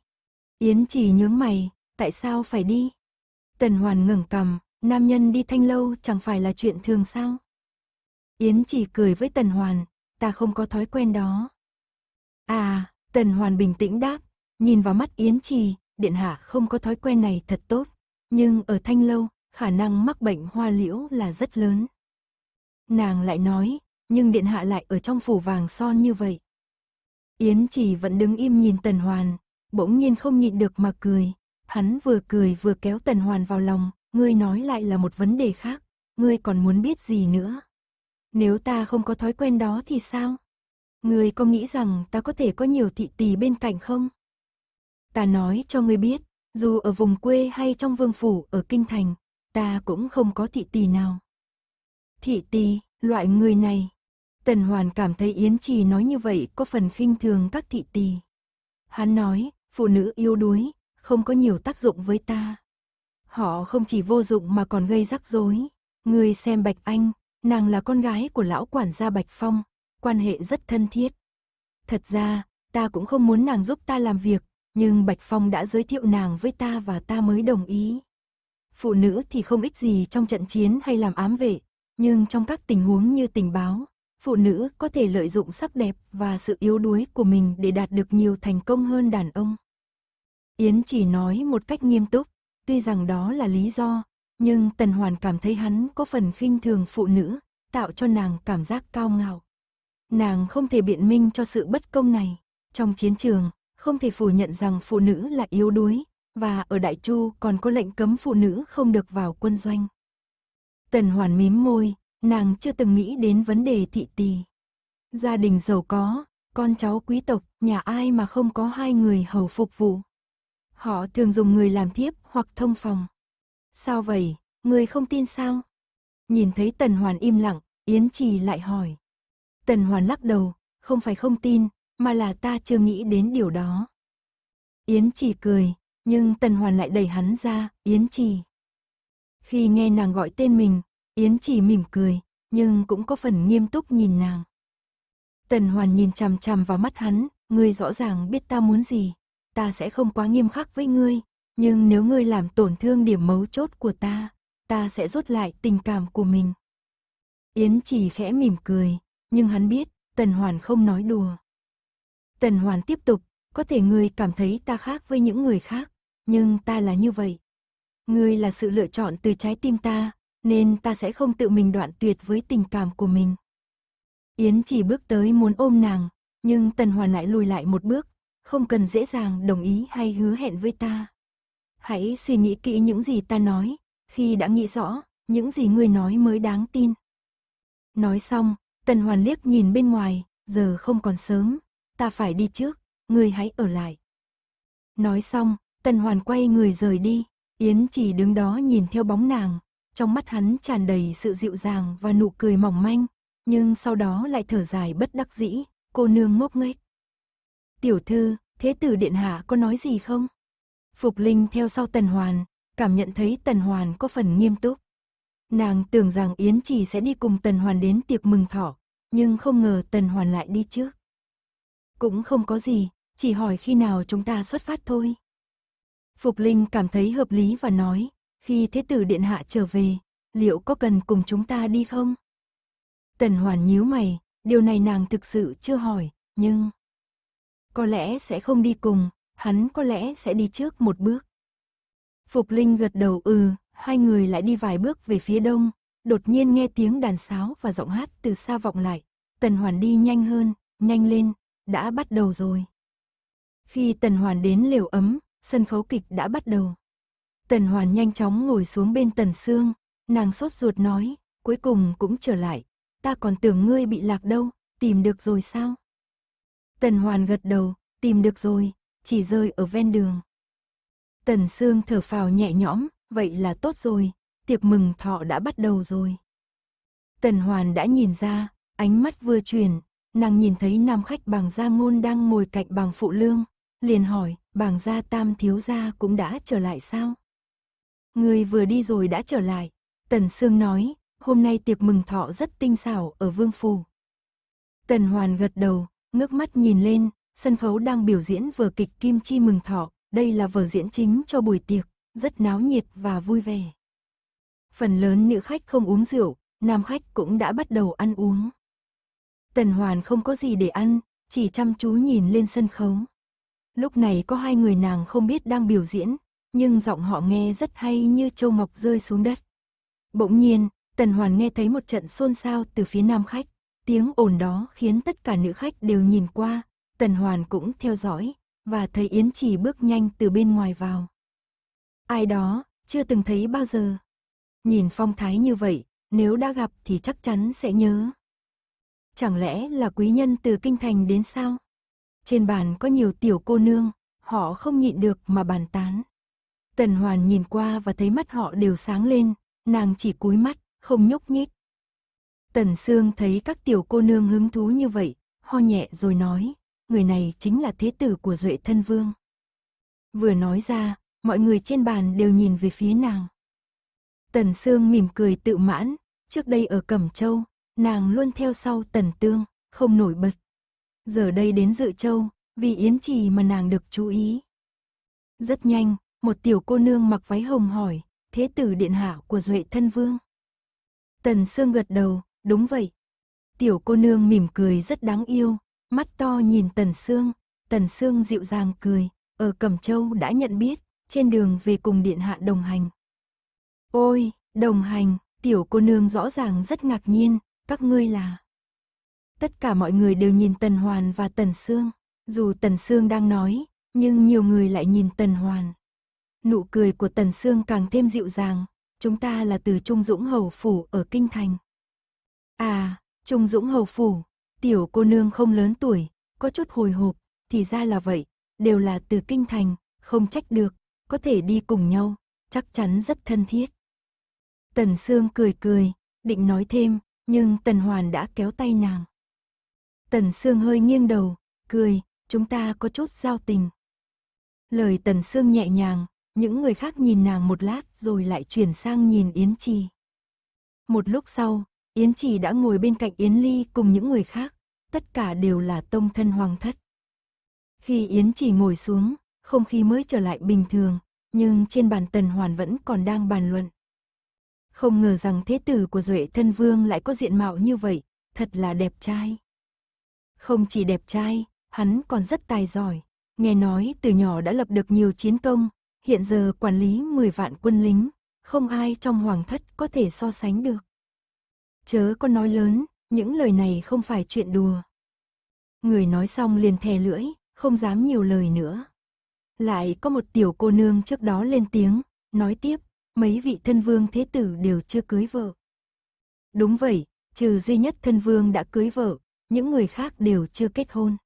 Yến chỉ nhướng mày, tại sao phải đi? Tần Hoàn ngẩng cầm nam nhân đi thanh lâu chẳng phải là chuyện thường sao? Yến chỉ cười với Tần Hoàn, ta không có thói quen đó. À, Tần Hoàn bình tĩnh đáp, nhìn vào mắt Yến Trì, điện hạ không có thói quen này thật tốt, nhưng ở Thanh Lâu, khả năng mắc bệnh hoa liễu là rất lớn. Nàng lại nói, nhưng điện hạ lại ở trong phủ vàng son như vậy, Yến chỉ vẫn đứng im nhìn Tần Hoàn, bỗng nhiên không nhịn được mà cười. Hắn vừa cười vừa kéo Tần Hoàn vào lòng, ngươi nói lại là một vấn đề khác, ngươi còn muốn biết gì nữa. Nếu ta không có thói quen đó thì sao? Ngươi có nghĩ rằng ta có thể có nhiều thị tỳ bên cạnh không? Ta nói cho ngươi biết, dù ở vùng quê hay trong vương phủ ở kinh thành, ta cũng không có thị tỳ nào. Thị tỳ, loại người này, Tần Hoàn cảm thấy Yến Trì nói như vậy có phần khinh thường các thị tỳ. Hắn nói, phụ nữ yếu đuối, không có nhiều tác dụng với ta. Họ không chỉ vô dụng mà còn gây rắc rối. Người xem Bạch Anh, nàng là con gái của lão quản gia Bạch Phong, quan hệ rất thân thiết. Thật ra, ta cũng không muốn nàng giúp ta làm việc, nhưng Bạch Phong đã giới thiệu nàng với ta và ta mới đồng ý. Phụ nữ thì không ích gì trong trận chiến hay làm ám vệ, nhưng trong các tình huống như tình báo, phụ nữ có thể lợi dụng sắc đẹp và sự yếu đuối của mình để đạt được nhiều thành công hơn đàn ông. Yến chỉ nói một cách nghiêm túc, tuy rằng đó là lý do, nhưng Tần Hoàn cảm thấy hắn có phần khinh thường phụ nữ, tạo cho nàng cảm giác cao ngạo. Nàng không thể biện minh cho sự bất công này. Trong chiến trường, không thể phủ nhận rằng phụ nữ là yếu đuối, và ở Đại Chu còn có lệnh cấm phụ nữ không được vào quân doanh. Tần Hoàn mím môi, nàng chưa từng nghĩ đến vấn đề thị tỳ. Gia đình giàu có, con cháu quý tộc, nhà ai mà không có hai người hầu phục vụ. Họ thường dùng người làm thiếp hoặc thông phòng. Sao vậy, người không tin sao? Nhìn thấy Tần Hoàn im lặng, Yến Trì lại hỏi. Tần Hoàn lắc đầu, không phải không tin, mà là ta chưa nghĩ đến điều đó. Yến Trì cười, nhưng Tần Hoàn lại đẩy hắn ra, Yến Trì. Khi nghe nàng gọi tên mình, Yến chỉ mỉm cười, nhưng cũng có phần nghiêm túc nhìn nàng. Tần Hoàn nhìn chằm chằm vào mắt hắn, ngươi rõ ràng biết ta muốn gì, ta sẽ không quá nghiêm khắc với ngươi, nhưng nếu ngươi làm tổn thương điểm mấu chốt của ta, ta sẽ rút lại tình cảm của mình. Yến chỉ khẽ mỉm cười, nhưng hắn biết, Tần Hoàn không nói đùa. Tần Hoàn tiếp tục, có thể ngươi cảm thấy ta khác với những người khác, nhưng ta là như vậy. Ngươi là sự lựa chọn từ trái tim ta, nên ta sẽ không tự mình đoạn tuyệt với tình cảm của mình. Yến chỉ bước tới muốn ôm nàng, nhưng Tần Hoàn lại lùi lại một bước, không cần dễ dàng đồng ý hay hứa hẹn với ta. Hãy suy nghĩ kỹ những gì ta nói, khi đã nghĩ rõ, những gì ngươi nói mới đáng tin. Nói xong, Tần Hoàn liếc nhìn bên ngoài, giờ không còn sớm, ta phải đi trước, ngươi hãy ở lại. Nói xong, Tần Hoàn quay người rời đi, Yến chỉ đứng đó nhìn theo bóng nàng, trong mắt hắn tràn đầy sự dịu dàng và nụ cười mỏng manh, nhưng sau đó lại thở dài bất đắc dĩ, cô nương ngốc nghếch. Tiểu thư, thế tử điện hạ có nói gì không? Phục Linh theo sau Tần Hoàn, cảm nhận thấy Tần Hoàn có phần nghiêm túc. Nàng tưởng rằng Yến Trì sẽ đi cùng Tần Hoàn đến tiệc mừng thọ, nhưng không ngờ Tần Hoàn lại đi trước. Cũng không có gì, chỉ hỏi khi nào chúng ta xuất phát thôi. Phục Linh cảm thấy hợp lý và nói, khi Thế tử Điện Hạ trở về, liệu có cần cùng chúng ta đi không? Tần Hoàn nhíu mày, điều này nàng thực sự chưa hỏi, nhưng... Có lẽ sẽ không đi cùng, hắn có lẽ sẽ đi trước một bước. Phục Linh gật đầu ừ, hai người lại đi vài bước về phía đông, đột nhiên nghe tiếng đàn sáo và giọng hát từ xa vọng lại. Tần Hoàn đi nhanh hơn, nhanh lên, đã bắt đầu rồi. Khi Tần Hoàn đến liều ấm, sân khấu kịch đã bắt đầu. Tần Hoàn nhanh chóng ngồi xuống bên Tần Sương, nàng sốt ruột nói, cuối cùng cũng trở lại, ta còn tưởng ngươi bị lạc đâu, tìm được rồi sao? Tần Hoàn gật đầu, tìm được rồi, chỉ rơi ở ven đường. Tần Sương thở phào nhẹ nhõm, vậy là tốt rồi, tiệc mừng thọ đã bắt đầu rồi. Tần Hoàn đã nhìn ra, ánh mắt vừa chuyển, nàng nhìn thấy nam khách bàng gia ngôn đang ngồi cạnh bàng phụ lương, liền hỏi, bàng gia tam thiếu gia cũng đã trở lại sao? Người vừa đi rồi đã trở lại. Tần Sương nói, hôm nay tiệc mừng thọ rất tinh xảo ở Vương Phủ. Tần Hoàn gật đầu, ngước mắt nhìn lên, sân khấu đang biểu diễn vở kịch Kim Chi mừng thọ. Đây là vở diễn chính cho buổi tiệc, rất náo nhiệt và vui vẻ. Phần lớn nữ khách không uống rượu, nam khách cũng đã bắt đầu ăn uống. Tần Hoàn không có gì để ăn, chỉ chăm chú nhìn lên sân khấu. Lúc này có hai người nàng không biết đang biểu diễn, nhưng giọng họ nghe rất hay như châu ngọc rơi xuống đất. Bỗng nhiên, Tần Hoàn nghe thấy một trận xôn xao từ phía nam khách. Tiếng ồn đó khiến tất cả nữ khách đều nhìn qua, Tần Hoàn cũng theo dõi, và thấy Yến Trì bước nhanh từ bên ngoài vào. Ai đó, chưa từng thấy bao giờ. Nhìn phong thái như vậy, nếu đã gặp thì chắc chắn sẽ nhớ. Chẳng lẽ là quý nhân từ kinh thành đến sao? Trên bàn có nhiều tiểu cô nương, họ không nhịn được mà bàn tán. Tần Hoàn nhìn qua và thấy mắt họ đều sáng lên, nàng chỉ cúi mắt, không nhúc nhích. Tần Sương thấy các tiểu cô nương hứng thú như vậy, ho nhẹ rồi nói, người này chính là thế tử của Duệ Thân Vương. Vừa nói ra, mọi người trên bàn đều nhìn về phía nàng. Tần Sương mỉm cười tự mãn, trước đây ở Cẩm Châu, nàng luôn theo sau Tần Tương, không nổi bật. Giờ đây đến Dự Châu, vì Yến Trì mà nàng được chú ý. Rất nhanh, một tiểu cô nương mặc váy hồng hỏi, thế tử điện hạ của Duệ Thân Vương. Tần Sương gật đầu, đúng vậy. Tiểu cô nương mỉm cười rất đáng yêu, mắt to nhìn Tần Sương, Tần Sương dịu dàng cười, ở Cẩm Châu đã nhận biết, trên đường về cùng điện hạ đồng hành. Ôi, đồng hành, tiểu cô nương rõ ràng rất ngạc nhiên, các ngươi là... Tất cả mọi người đều nhìn Tần Hoàn và Tần Sương, dù Tần Sương đang nói, nhưng nhiều người lại nhìn Tần Hoàn nụ cười của Tần Sương càng thêm dịu dàng, chúng ta là từ Trung Dũng Hầu Phủ ở Kinh Thành. À, Trung Dũng Hầu Phủ, tiểu cô nương không lớn tuổi, có chút hồi hộp, thì ra là vậy, đều là từ Kinh Thành, không trách được, có thể đi cùng nhau, chắc chắn rất thân thiết. Tần Sương cười cười, định nói thêm, nhưng Tần Hoàn đã kéo tay nàng. Tần Sương hơi nghiêng đầu, cười, chúng ta có chút giao tình. Lời Tần Sương nhẹ nhàng, những người khác nhìn nàng một lát rồi lại chuyển sang nhìn Yến Trì. Một lúc sau, Yến Trì đã ngồi bên cạnh Yến Ly cùng những người khác, tất cả đều là tông thân hoàng thất. Khi Yến Trì ngồi xuống, không khí mới trở lại bình thường, nhưng trên bàn tần hoàn vẫn còn đang bàn luận. Không ngờ rằng thế tử của Duệ Thân Vương lại có diện mạo như vậy, thật là đẹp trai. Không chỉ đẹp trai, hắn còn rất tài giỏi. Nghe nói từ nhỏ đã lập được nhiều chiến công, hiện giờ quản lý 10 vạn quân lính, không ai trong hoàng thất có thể so sánh được. Chớ có nói lớn, những lời này không phải chuyện đùa. Người nói xong liền thè lưỡi, không dám nhiều lời nữa. Lại có một tiểu cô nương trước đó lên tiếng, nói tiếp, mấy vị thân vương thế tử đều chưa cưới vợ. Đúng vậy, trừ duy nhất thân vương đã cưới vợ, những người khác đều chưa kết hôn.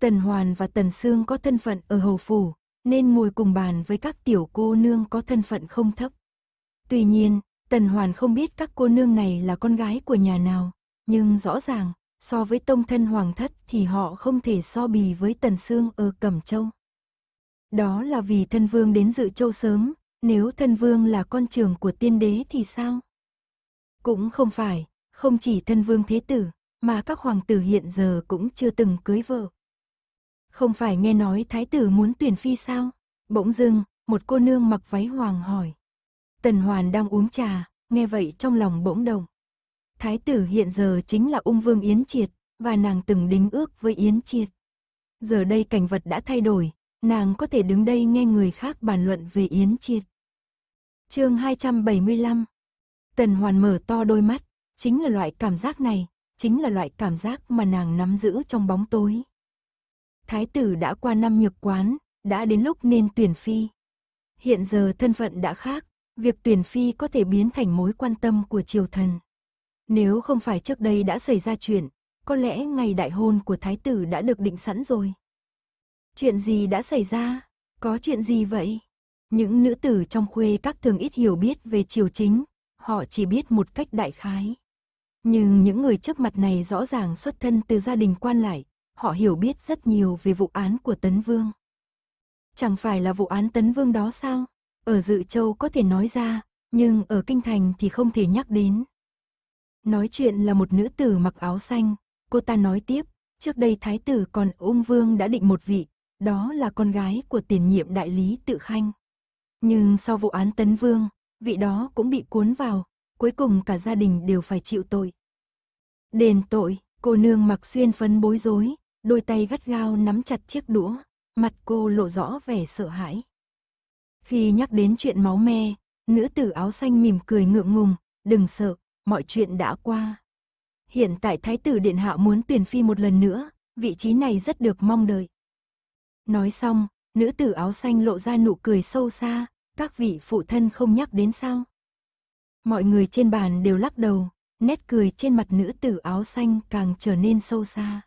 Tần Hoàn và Tần Sương có thân phận ở hầu phủ, nên ngồi cùng bàn với các tiểu cô nương có thân phận không thấp. Tuy nhiên, Tần Hoàn không biết các cô nương này là con gái của nhà nào, nhưng rõ ràng, so với tông thân hoàng thất thì họ không thể so bì với Tần Sương ở Cẩm Châu. Đó là vì thân vương đến dự châu sớm, nếu thân vương là con trưởng của tiên đế thì sao? Cũng không phải, không chỉ thân vương thế tử, mà các hoàng tử hiện giờ cũng chưa từng cưới vợ, không phải nghe nói thái tử muốn tuyển phi sao? Bỗng dưng, một cô nương mặc váy hoàng hỏi. Tần Hoàn đang uống trà, nghe vậy trong lòng bỗng đồng. Thái tử hiện giờ chính là ung vương Yến Triệt, và nàng từng đính ước với Yến Triệt. Giờ đây cảnh vật đã thay đổi, nàng có thể đứng đây nghe người khác bàn luận về Yến Triệt. chương 275 Tần Hoàn mở to đôi mắt, chính là loại cảm giác này, chính là loại cảm giác mà nàng nắm giữ trong bóng tối. Thái tử đã qua năm nhược quán, đã đến lúc nên tuyển phi. Hiện giờ thân phận đã khác, việc tuyển phi có thể biến thành mối quan tâm của triều thần. Nếu không phải trước đây đã xảy ra chuyện, có lẽ ngày đại hôn của thái tử đã được định sẵn rồi. Chuyện gì đã xảy ra? Có chuyện gì vậy? Những nữ tử trong khuê các thường ít hiểu biết về triều chính, họ chỉ biết một cách đại khái. Nhưng những người chấp mặt này rõ ràng xuất thân từ gia đình quan lại, họ hiểu biết rất nhiều về vụ án của Tấn Vương. Chẳng phải là vụ án Tấn Vương đó sao? Ở Dự Châu có thể nói ra, nhưng ở Kinh Thành thì không thể nhắc đến. Nói chuyện là một nữ tử mặc áo xanh, cô ta nói tiếp, trước đây Thái tử còn ung vương đã định một vị, đó là con gái của tiền nhiệm đại lý tự khanh. Nhưng sau vụ án Tấn Vương, vị đó cũng bị cuốn vào, cuối cùng cả gia đình đều phải chịu tội. Đền tội, cô nương mặc xuyên phấn bối rối, đôi tay gắt gao nắm chặt chiếc đũa, mặt cô lộ rõ vẻ sợ hãi. Khi nhắc đến chuyện máu me, nữ tử áo xanh mỉm cười ngượng ngùng, đừng sợ, mọi chuyện đã qua. Hiện tại Thái tử Điện Hạ muốn tuyển phi một lần nữa, vị trí này rất được mong đợi. Nói xong, nữ tử áo xanh lộ ra nụ cười sâu xa, các vị phụ thân không nhắc đến sao. Mọi người trên bàn đều lắc đầu, nét cười trên mặt nữ tử áo xanh càng trở nên sâu xa.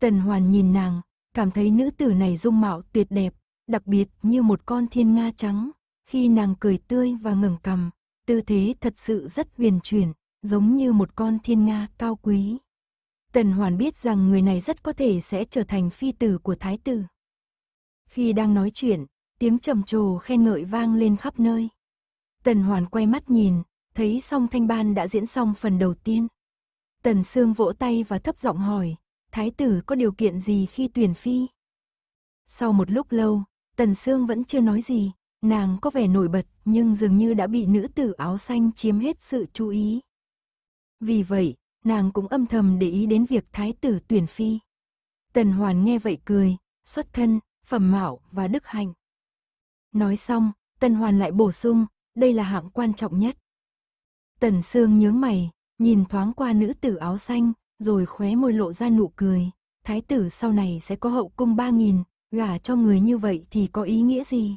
Tần Hoàn nhìn nàng, cảm thấy nữ tử này dung mạo tuyệt đẹp, đặc biệt như một con thiên nga trắng. Khi nàng cười tươi và ngẩng cằm, tư thế thật sự rất huyền chuyển, giống như một con thiên nga cao quý. Tần Hoàn biết rằng người này rất có thể sẽ trở thành phi tử của thái tử. Khi đang nói chuyện, tiếng trầm trồ khen ngợi vang lên khắp nơi. Tần Hoàn quay mắt nhìn, thấy song thanh ban đã diễn xong phần đầu tiên. Tần Sương vỗ tay và thấp giọng hỏi, thái tử có điều kiện gì khi tuyển phi? Sau một lúc lâu, Tần Sương vẫn chưa nói gì, nàng có vẻ nổi bật nhưng dường như đã bị nữ tử áo xanh chiếm hết sự chú ý. Vì vậy, nàng cũng âm thầm để ý đến việc thái tử tuyển phi. Tần Hoàn nghe vậy cười, xuất thân, phẩm mạo và đức hạnh. Nói xong, Tần Hoàn lại bổ sung, đây là hạng quan trọng nhất. Tần Sương nhướng mày, nhìn thoáng qua nữ tử áo xanh, rồi khóe môi lộ ra nụ cười. Thái tử sau này sẽ có hậu cung ba nghìn, gả cho người như vậy thì có ý nghĩa gì?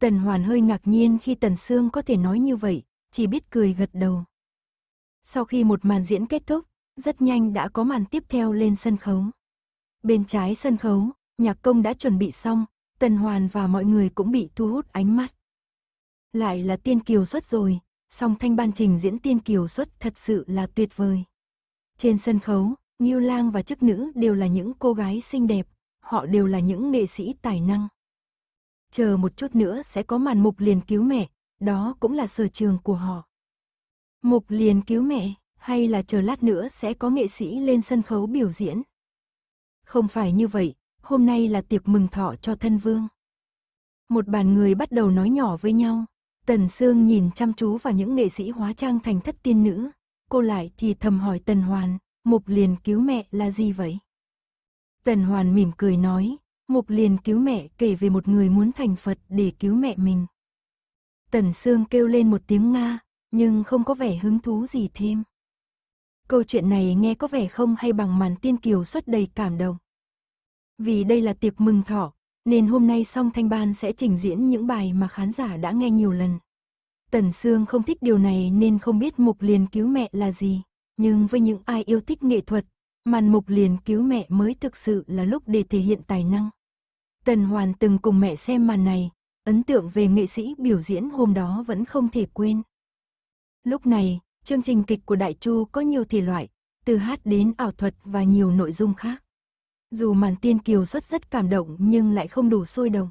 Tần Hoàn hơi ngạc nhiên khi Tần Sương có thể nói như vậy, chỉ biết cười gật đầu. Sau khi một màn diễn kết thúc, rất nhanh đã có màn tiếp theo lên sân khấu. Bên trái sân khấu, nhạc công đã chuẩn bị xong, Tần Hoàn và mọi người cũng bị thu hút ánh mắt. Lại là tiên kiều xuất rồi, song thanh ban trình diễn tiên kiều xuất thật sự là tuyệt vời. Trên sân khấu, Ngưu Lang và chức nữ đều là những cô gái xinh đẹp, họ đều là những nghệ sĩ tài năng. Chờ một chút nữa sẽ có màn mục liền cứu mẹ, đó cũng là sở trường của họ. Mục liền cứu mẹ, hay là chờ lát nữa sẽ có nghệ sĩ lên sân khấu biểu diễn. Không phải như vậy, hôm nay là tiệc mừng thọ cho thân vương. Một bàn người bắt đầu nói nhỏ với nhau, Tần Sương nhìn chăm chú vào những nghệ sĩ hóa trang thành thất tiên nữ, cô lại thì thầm hỏi Tần Hoàn, Mục liền cứu mẹ là gì vậy? Tần Hoàn mỉm cười nói, Mục liền cứu mẹ kể về một người muốn thành Phật để cứu mẹ mình. Tần Sương kêu lên một tiếng Nga, nhưng không có vẻ hứng thú gì thêm. Câu chuyện này nghe có vẻ không hay bằng màn tiên kiều xuất đầy cảm động. Vì đây là tiệc mừng thọ, nên hôm nay song thanh ban sẽ trình diễn những bài mà khán giả đã nghe nhiều lần. Tần Sương không thích điều này nên không biết mục liền cứu mẹ là gì, nhưng với những ai yêu thích nghệ thuật, màn mục liền cứu mẹ mới thực sự là lúc để thể hiện tài năng. Tần Hoàn từng cùng mẹ xem màn này, ấn tượng về nghệ sĩ biểu diễn hôm đó vẫn không thể quên. Lúc này, chương trình kịch của Đại Chu có nhiều thể loại, từ hát đến ảo thuật và nhiều nội dung khác. Dù màn tiên kiều xuất rất cảm động nhưng lại không đủ sôi động.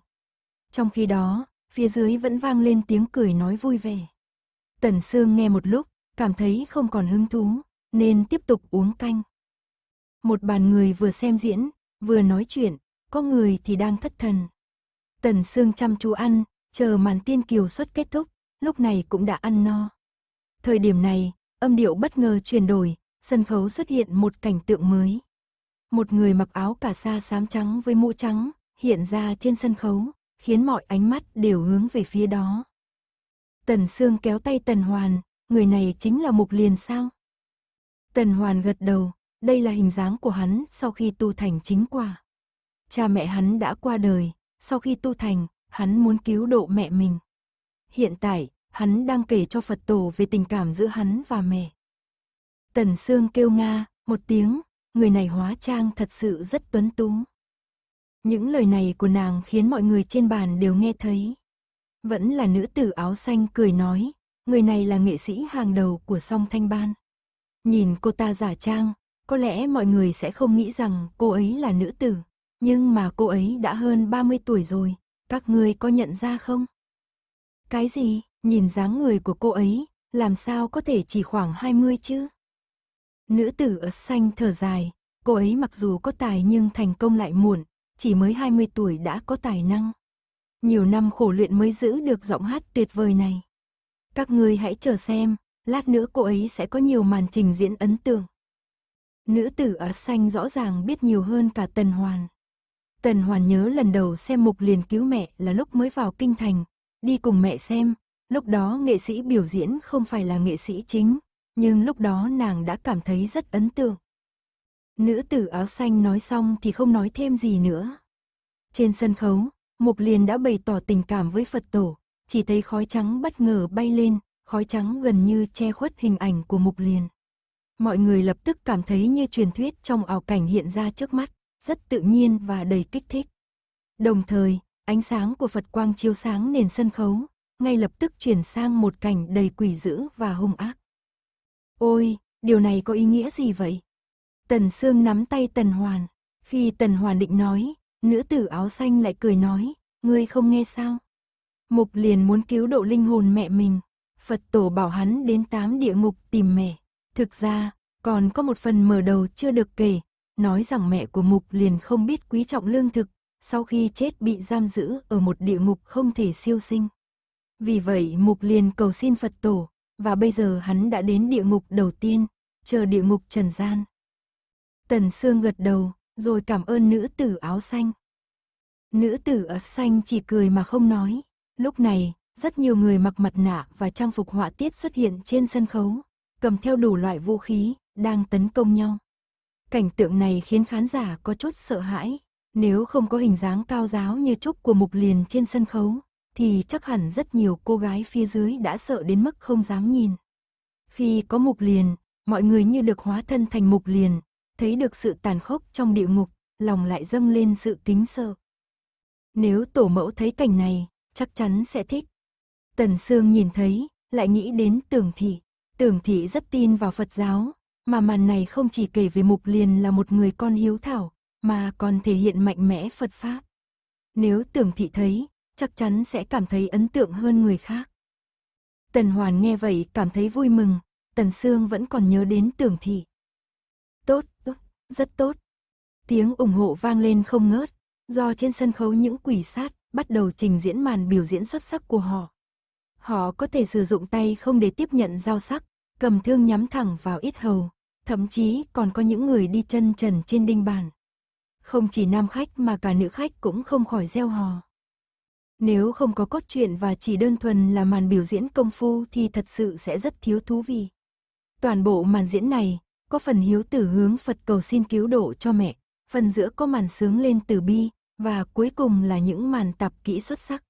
Trong khi đó, phía dưới vẫn vang lên tiếng cười nói vui vẻ. Tần Sương nghe một lúc, cảm thấy không còn hứng thú, nên tiếp tục uống canh. Một bàn người vừa xem diễn, vừa nói chuyện, có người thì đang thất thần. Tần Sương chăm chú ăn, chờ màn tiên kiều xuất kết thúc, lúc này cũng đã ăn no. Thời điểm này, âm điệu bất ngờ chuyển đổi, sân khấu xuất hiện một cảnh tượng mới. Một người mặc áo cả sa xám trắng với mũ trắng, hiện ra trên sân khấu, khiến mọi ánh mắt đều hướng về phía đó. Tần Sương kéo tay Tần Hoàn, người này chính là Mục Liền sao? Tần Hoàn gật đầu, đây là hình dáng của hắn sau khi tu thành chính quả. Cha mẹ hắn đã qua đời, sau khi tu thành, hắn muốn cứu độ mẹ mình. Hiện tại, hắn đang kể cho Phật tổ về tình cảm giữa hắn và mẹ. Tần Sương kêu nga, một tiếng, người này hóa trang thật sự rất tuấn tú. Những lời này của nàng khiến mọi người trên bàn đều nghe thấy. Vẫn là nữ tử áo xanh cười nói, người này là nghệ sĩ hàng đầu của song thanh ban. Nhìn cô ta giả trang, có lẽ mọi người sẽ không nghĩ rằng cô ấy là nữ tử, nhưng mà cô ấy đã hơn 30 tuổi rồi, các ngươi có nhận ra không? Cái gì, nhìn dáng người của cô ấy, làm sao có thể chỉ khoảng 20 chứ? Nữ tử ở xanh thở dài, cô ấy mặc dù có tài nhưng thành công lại muộn, chỉ mới 20 tuổi đã có tài năng. Nhiều năm khổ luyện mới giữ được giọng hát tuyệt vời này. Các người hãy chờ xem, lát nữa cô ấy sẽ có nhiều màn trình diễn ấn tượng. Nữ tử ở xanh rõ ràng biết nhiều hơn cả Tần Hoàn. Tần Hoàn nhớ lần đầu xem mục liền cứu mẹ là lúc mới vào kinh thành, đi cùng mẹ xem, lúc đó nghệ sĩ biểu diễn không phải là nghệ sĩ chính, nhưng lúc đó nàng đã cảm thấy rất ấn tượng. Nữ tử áo xanh nói xong thì không nói thêm gì nữa. Trên sân khấu, Mục liên đã bày tỏ tình cảm với Phật tổ, chỉ thấy khói trắng bất ngờ bay lên, khói trắng gần như che khuất hình ảnh của Mục liên. Mọi người lập tức cảm thấy như truyền thuyết trong ảo cảnh hiện ra trước mắt, rất tự nhiên và đầy kích thích. Đồng thời, ánh sáng của Phật quang chiếu sáng nền sân khấu, ngay lập tức chuyển sang một cảnh đầy quỷ dữ và hung ác. Ôi, điều này có ý nghĩa gì vậy? Tần Sương nắm tay Tần Hoàn. Khi Tần Hoàn định nói, nữ tử áo xanh lại cười nói, ngươi không nghe sao? Mục liền muốn cứu độ linh hồn mẹ mình. Phật tổ bảo hắn đến tám địa ngục tìm mẹ. Thực ra, còn có một phần mở đầu chưa được kể, nói rằng mẹ của Mục liền không biết quý trọng lương thực, sau khi chết bị giam giữ ở một địa ngục không thể siêu sinh. Vì vậy Mục liền cầu xin Phật tổ, và bây giờ hắn đã đến địa ngục đầu tiên, chờ địa ngục trần gian. Tần Sương gật đầu, rồi cảm ơn nữ tử áo xanh. Nữ tử áo xanh chỉ cười mà không nói. Lúc này, rất nhiều người mặc mặt nạ và trang phục họa tiết xuất hiện trên sân khấu, cầm theo đủ loại vũ khí, đang tấn công nhau. Cảnh tượng này khiến khán giả có chút sợ hãi. Nếu không có hình dáng cao giáo như trúc của mục liền trên sân khấu, thì chắc hẳn rất nhiều cô gái phía dưới đã sợ đến mức không dám nhìn. Khi có mục liền, mọi người như được hóa thân thành mục liền, thấy được sự tàn khốc trong địa ngục, lòng lại dâng lên sự kính sợ. Nếu tổ mẫu thấy cảnh này, chắc chắn sẽ thích. Tần Sương nhìn thấy, lại nghĩ đến tưởng thị. Tưởng thị rất tin vào Phật giáo, mà màn này không chỉ kể về mục liền là một người con hiếu thảo, mà còn thể hiện mạnh mẽ Phật Pháp. Nếu tưởng thị thấy, chắc chắn sẽ cảm thấy ấn tượng hơn người khác. Tần Hoàn nghe vậy cảm thấy vui mừng, Tần Sương vẫn còn nhớ đến tưởng thị, rất tốt. Tiếng ủng hộ vang lên không ngớt, do trên sân khấu những quỷ sát bắt đầu trình diễn màn biểu diễn xuất sắc của họ. Họ có thể sử dụng tay không để tiếp nhận dao sắc, cầm thương nhắm thẳng vào ít hầu, thậm chí còn có những người đi chân trần trên đinh bàn. Không chỉ nam khách mà cả nữ khách cũng không khỏi gieo hò. Nếu không có cốt truyện và chỉ đơn thuần là màn biểu diễn công phu thì thật sự sẽ rất thiếu thú vị. Toàn bộ màn diễn này, có phần hiếu tử hướng Phật cầu xin cứu độ cho mẹ, phần giữa có màn sướng lên từ bi, và cuối cùng là những màn tạp kỹ xuất sắc.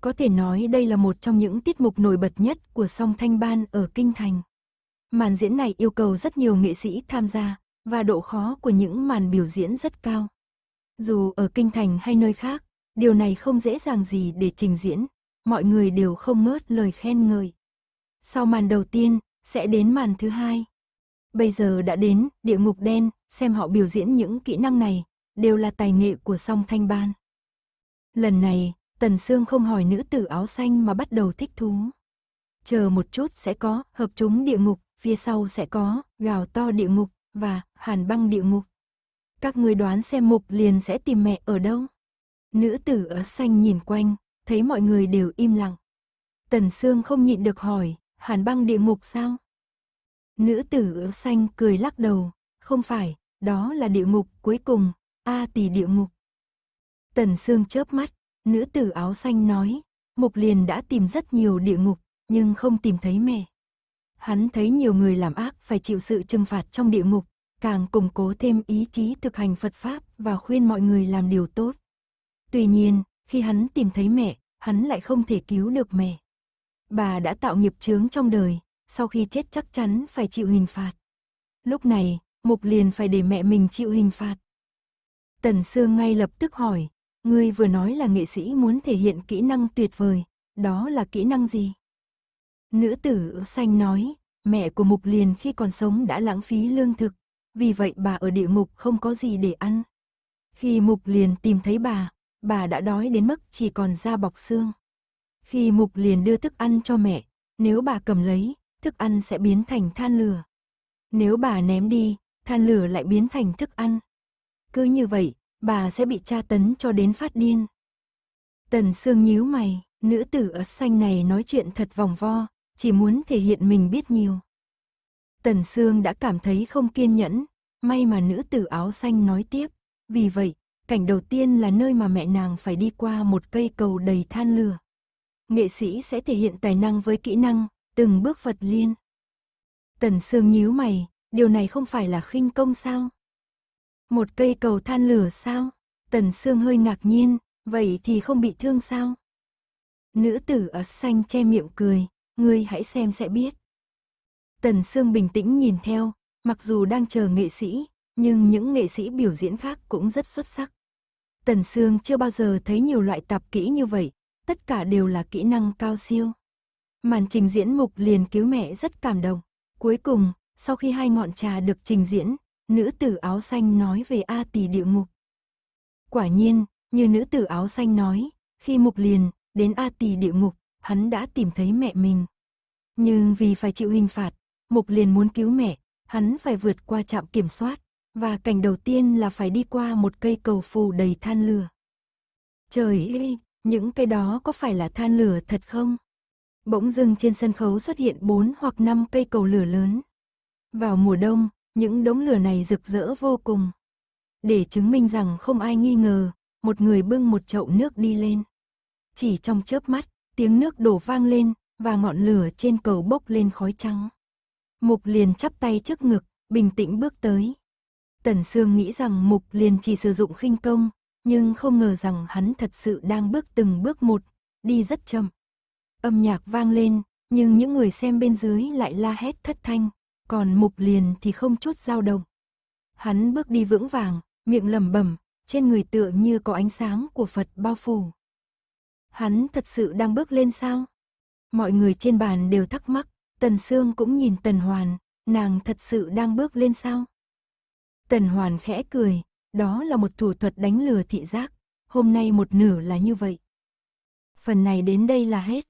Có thể nói đây là một trong những tiết mục nổi bật nhất của song thanh ban ở Kinh Thành. Màn diễn này yêu cầu rất nhiều nghệ sĩ tham gia, và độ khó của những màn biểu diễn rất cao. Dù ở Kinh Thành hay nơi khác, điều này không dễ dàng gì để trình diễn, mọi người đều không ngớt lời khen ngợi. Sau màn đầu tiên, sẽ đến màn thứ hai, Bây giờ đã đến địa ngục đen, xem họ biểu diễn những kỹ năng này, đều là tài nghệ của song thanh ban. Lần này, Tần Sương không hỏi nữ tử áo xanh mà bắt đầu thích thú. Chờ một chút sẽ có, hợp chúng địa ngục, phía sau sẽ có, gào to địa ngục, và hàn băng địa ngục. Các người đoán xem mục liền sẽ tìm mẹ ở đâu. Nữ tử ở xanh nhìn quanh, thấy mọi người đều im lặng. Tần Sương không nhịn được hỏi, hàn băng địa ngục sao? Nữ tử áo xanh cười lắc đầu, không phải, đó là địa ngục cuối cùng, a à, tỷ địa ngục. Tần Sương chớp mắt, nữ tử áo xanh nói, Mục liền đã tìm rất nhiều địa ngục, nhưng không tìm thấy mẹ. Hắn thấy nhiều người làm ác phải chịu sự trừng phạt trong địa ngục, càng củng cố thêm ý chí thực hành Phật Pháp và khuyên mọi người làm điều tốt. Tuy nhiên, khi hắn tìm thấy mẹ, hắn lại không thể cứu được mẹ. Bà đã tạo nghiệp chướng trong đời, sau khi chết chắc chắn phải chịu hình phạt. Lúc này, Mục liền phải để mẹ mình chịu hình phạt. Tần Sương ngay lập tức hỏi, ngươi vừa nói là nghệ sĩ muốn thể hiện kỹ năng tuyệt vời, đó là kỹ năng gì? Nữ tử xanh nói, mẹ của Mục liền khi còn sống đã lãng phí lương thực, vì vậy bà ở địa ngục không có gì để ăn. Khi Mục liền tìm thấy bà, bà đã đói đến mức chỉ còn da bọc xương. Khi Mục liền đưa thức ăn cho mẹ, nếu bà cầm lấy, thức ăn sẽ biến thành than lửa. Nếu bà ném đi, than lửa lại biến thành thức ăn. Cứ như vậy, bà sẽ bị tra tấn cho đến phát điên. Tần Sương nhíu mày, nữ tử ở xanh này nói chuyện thật vòng vo, chỉ muốn thể hiện mình biết nhiều. Tần Sương đã cảm thấy không kiên nhẫn, may mà nữ tử áo xanh nói tiếp. Vì vậy, cảnh đầu tiên là nơi mà mẹ nàng phải đi qua một cây cầu đầy than lửa. Nghệ sĩ sẽ thể hiện tài năng với kỹ năng, từng bước Phật liên. Tần Sương nhíu mày, điều này không phải là khinh công sao? Một cây cầu than lửa sao? Tần Sương hơi ngạc nhiên, vậy thì không bị thương sao? Nữ tử ở xanh che miệng cười, ngươi hãy xem sẽ biết. Tần Sương bình tĩnh nhìn theo, mặc dù đang chờ nghệ sĩ, nhưng những nghệ sĩ biểu diễn khác cũng rất xuất sắc. Tần Sương chưa bao giờ thấy nhiều loại tạp kỹ như vậy, tất cả đều là kỹ năng cao siêu. Màn trình diễn mục liền cứu mẹ rất cảm động. Cuối cùng, sau khi hai ngọn trà được trình diễn, nữ tử áo xanh nói về A tỷ địa ngục. Quả nhiên, như nữ tử áo xanh nói, khi mục liền, đến A tỷ địa ngục, hắn đã tìm thấy mẹ mình. Nhưng vì phải chịu hình phạt, mục liền muốn cứu mẹ, hắn phải vượt qua trạm kiểm soát, và cảnh đầu tiên là phải đi qua một cây cầu phù đầy than lửa. Trời ơi, những cây đó có phải là than lửa thật không? Bỗng dưng trên sân khấu xuất hiện 4 hoặc 5 cây cầu lửa lớn. Vào mùa đông, những đống lửa này rực rỡ vô cùng. Để chứng minh rằng không ai nghi ngờ, một người bưng một chậu nước đi lên. Chỉ trong chớp mắt, tiếng nước đổ vang lên, và ngọn lửa trên cầu bốc lên khói trắng. Mục liền chắp tay trước ngực, bình tĩnh bước tới. Tần Sương nghĩ rằng Mục liền chỉ sử dụng khinh công, nhưng không ngờ rằng hắn thật sự đang bước từng bước một, đi rất chậm. Âm nhạc vang lên, nhưng những người xem bên dưới lại la hét thất thanh, còn mục liền thì không chút dao động. Hắn bước đi vững vàng, miệng lẩm bẩm, trên người tựa như có ánh sáng của Phật bao phủ. Hắn thật sự đang bước lên sao? Mọi người trên bàn đều thắc mắc, Tần Sương cũng nhìn Tần Hoàn, nàng thật sự đang bước lên sao? Tần Hoàn khẽ cười, đó là một thủ thuật đánh lừa thị giác, hôm nay một nửa là như vậy. Phần này đến đây là hết.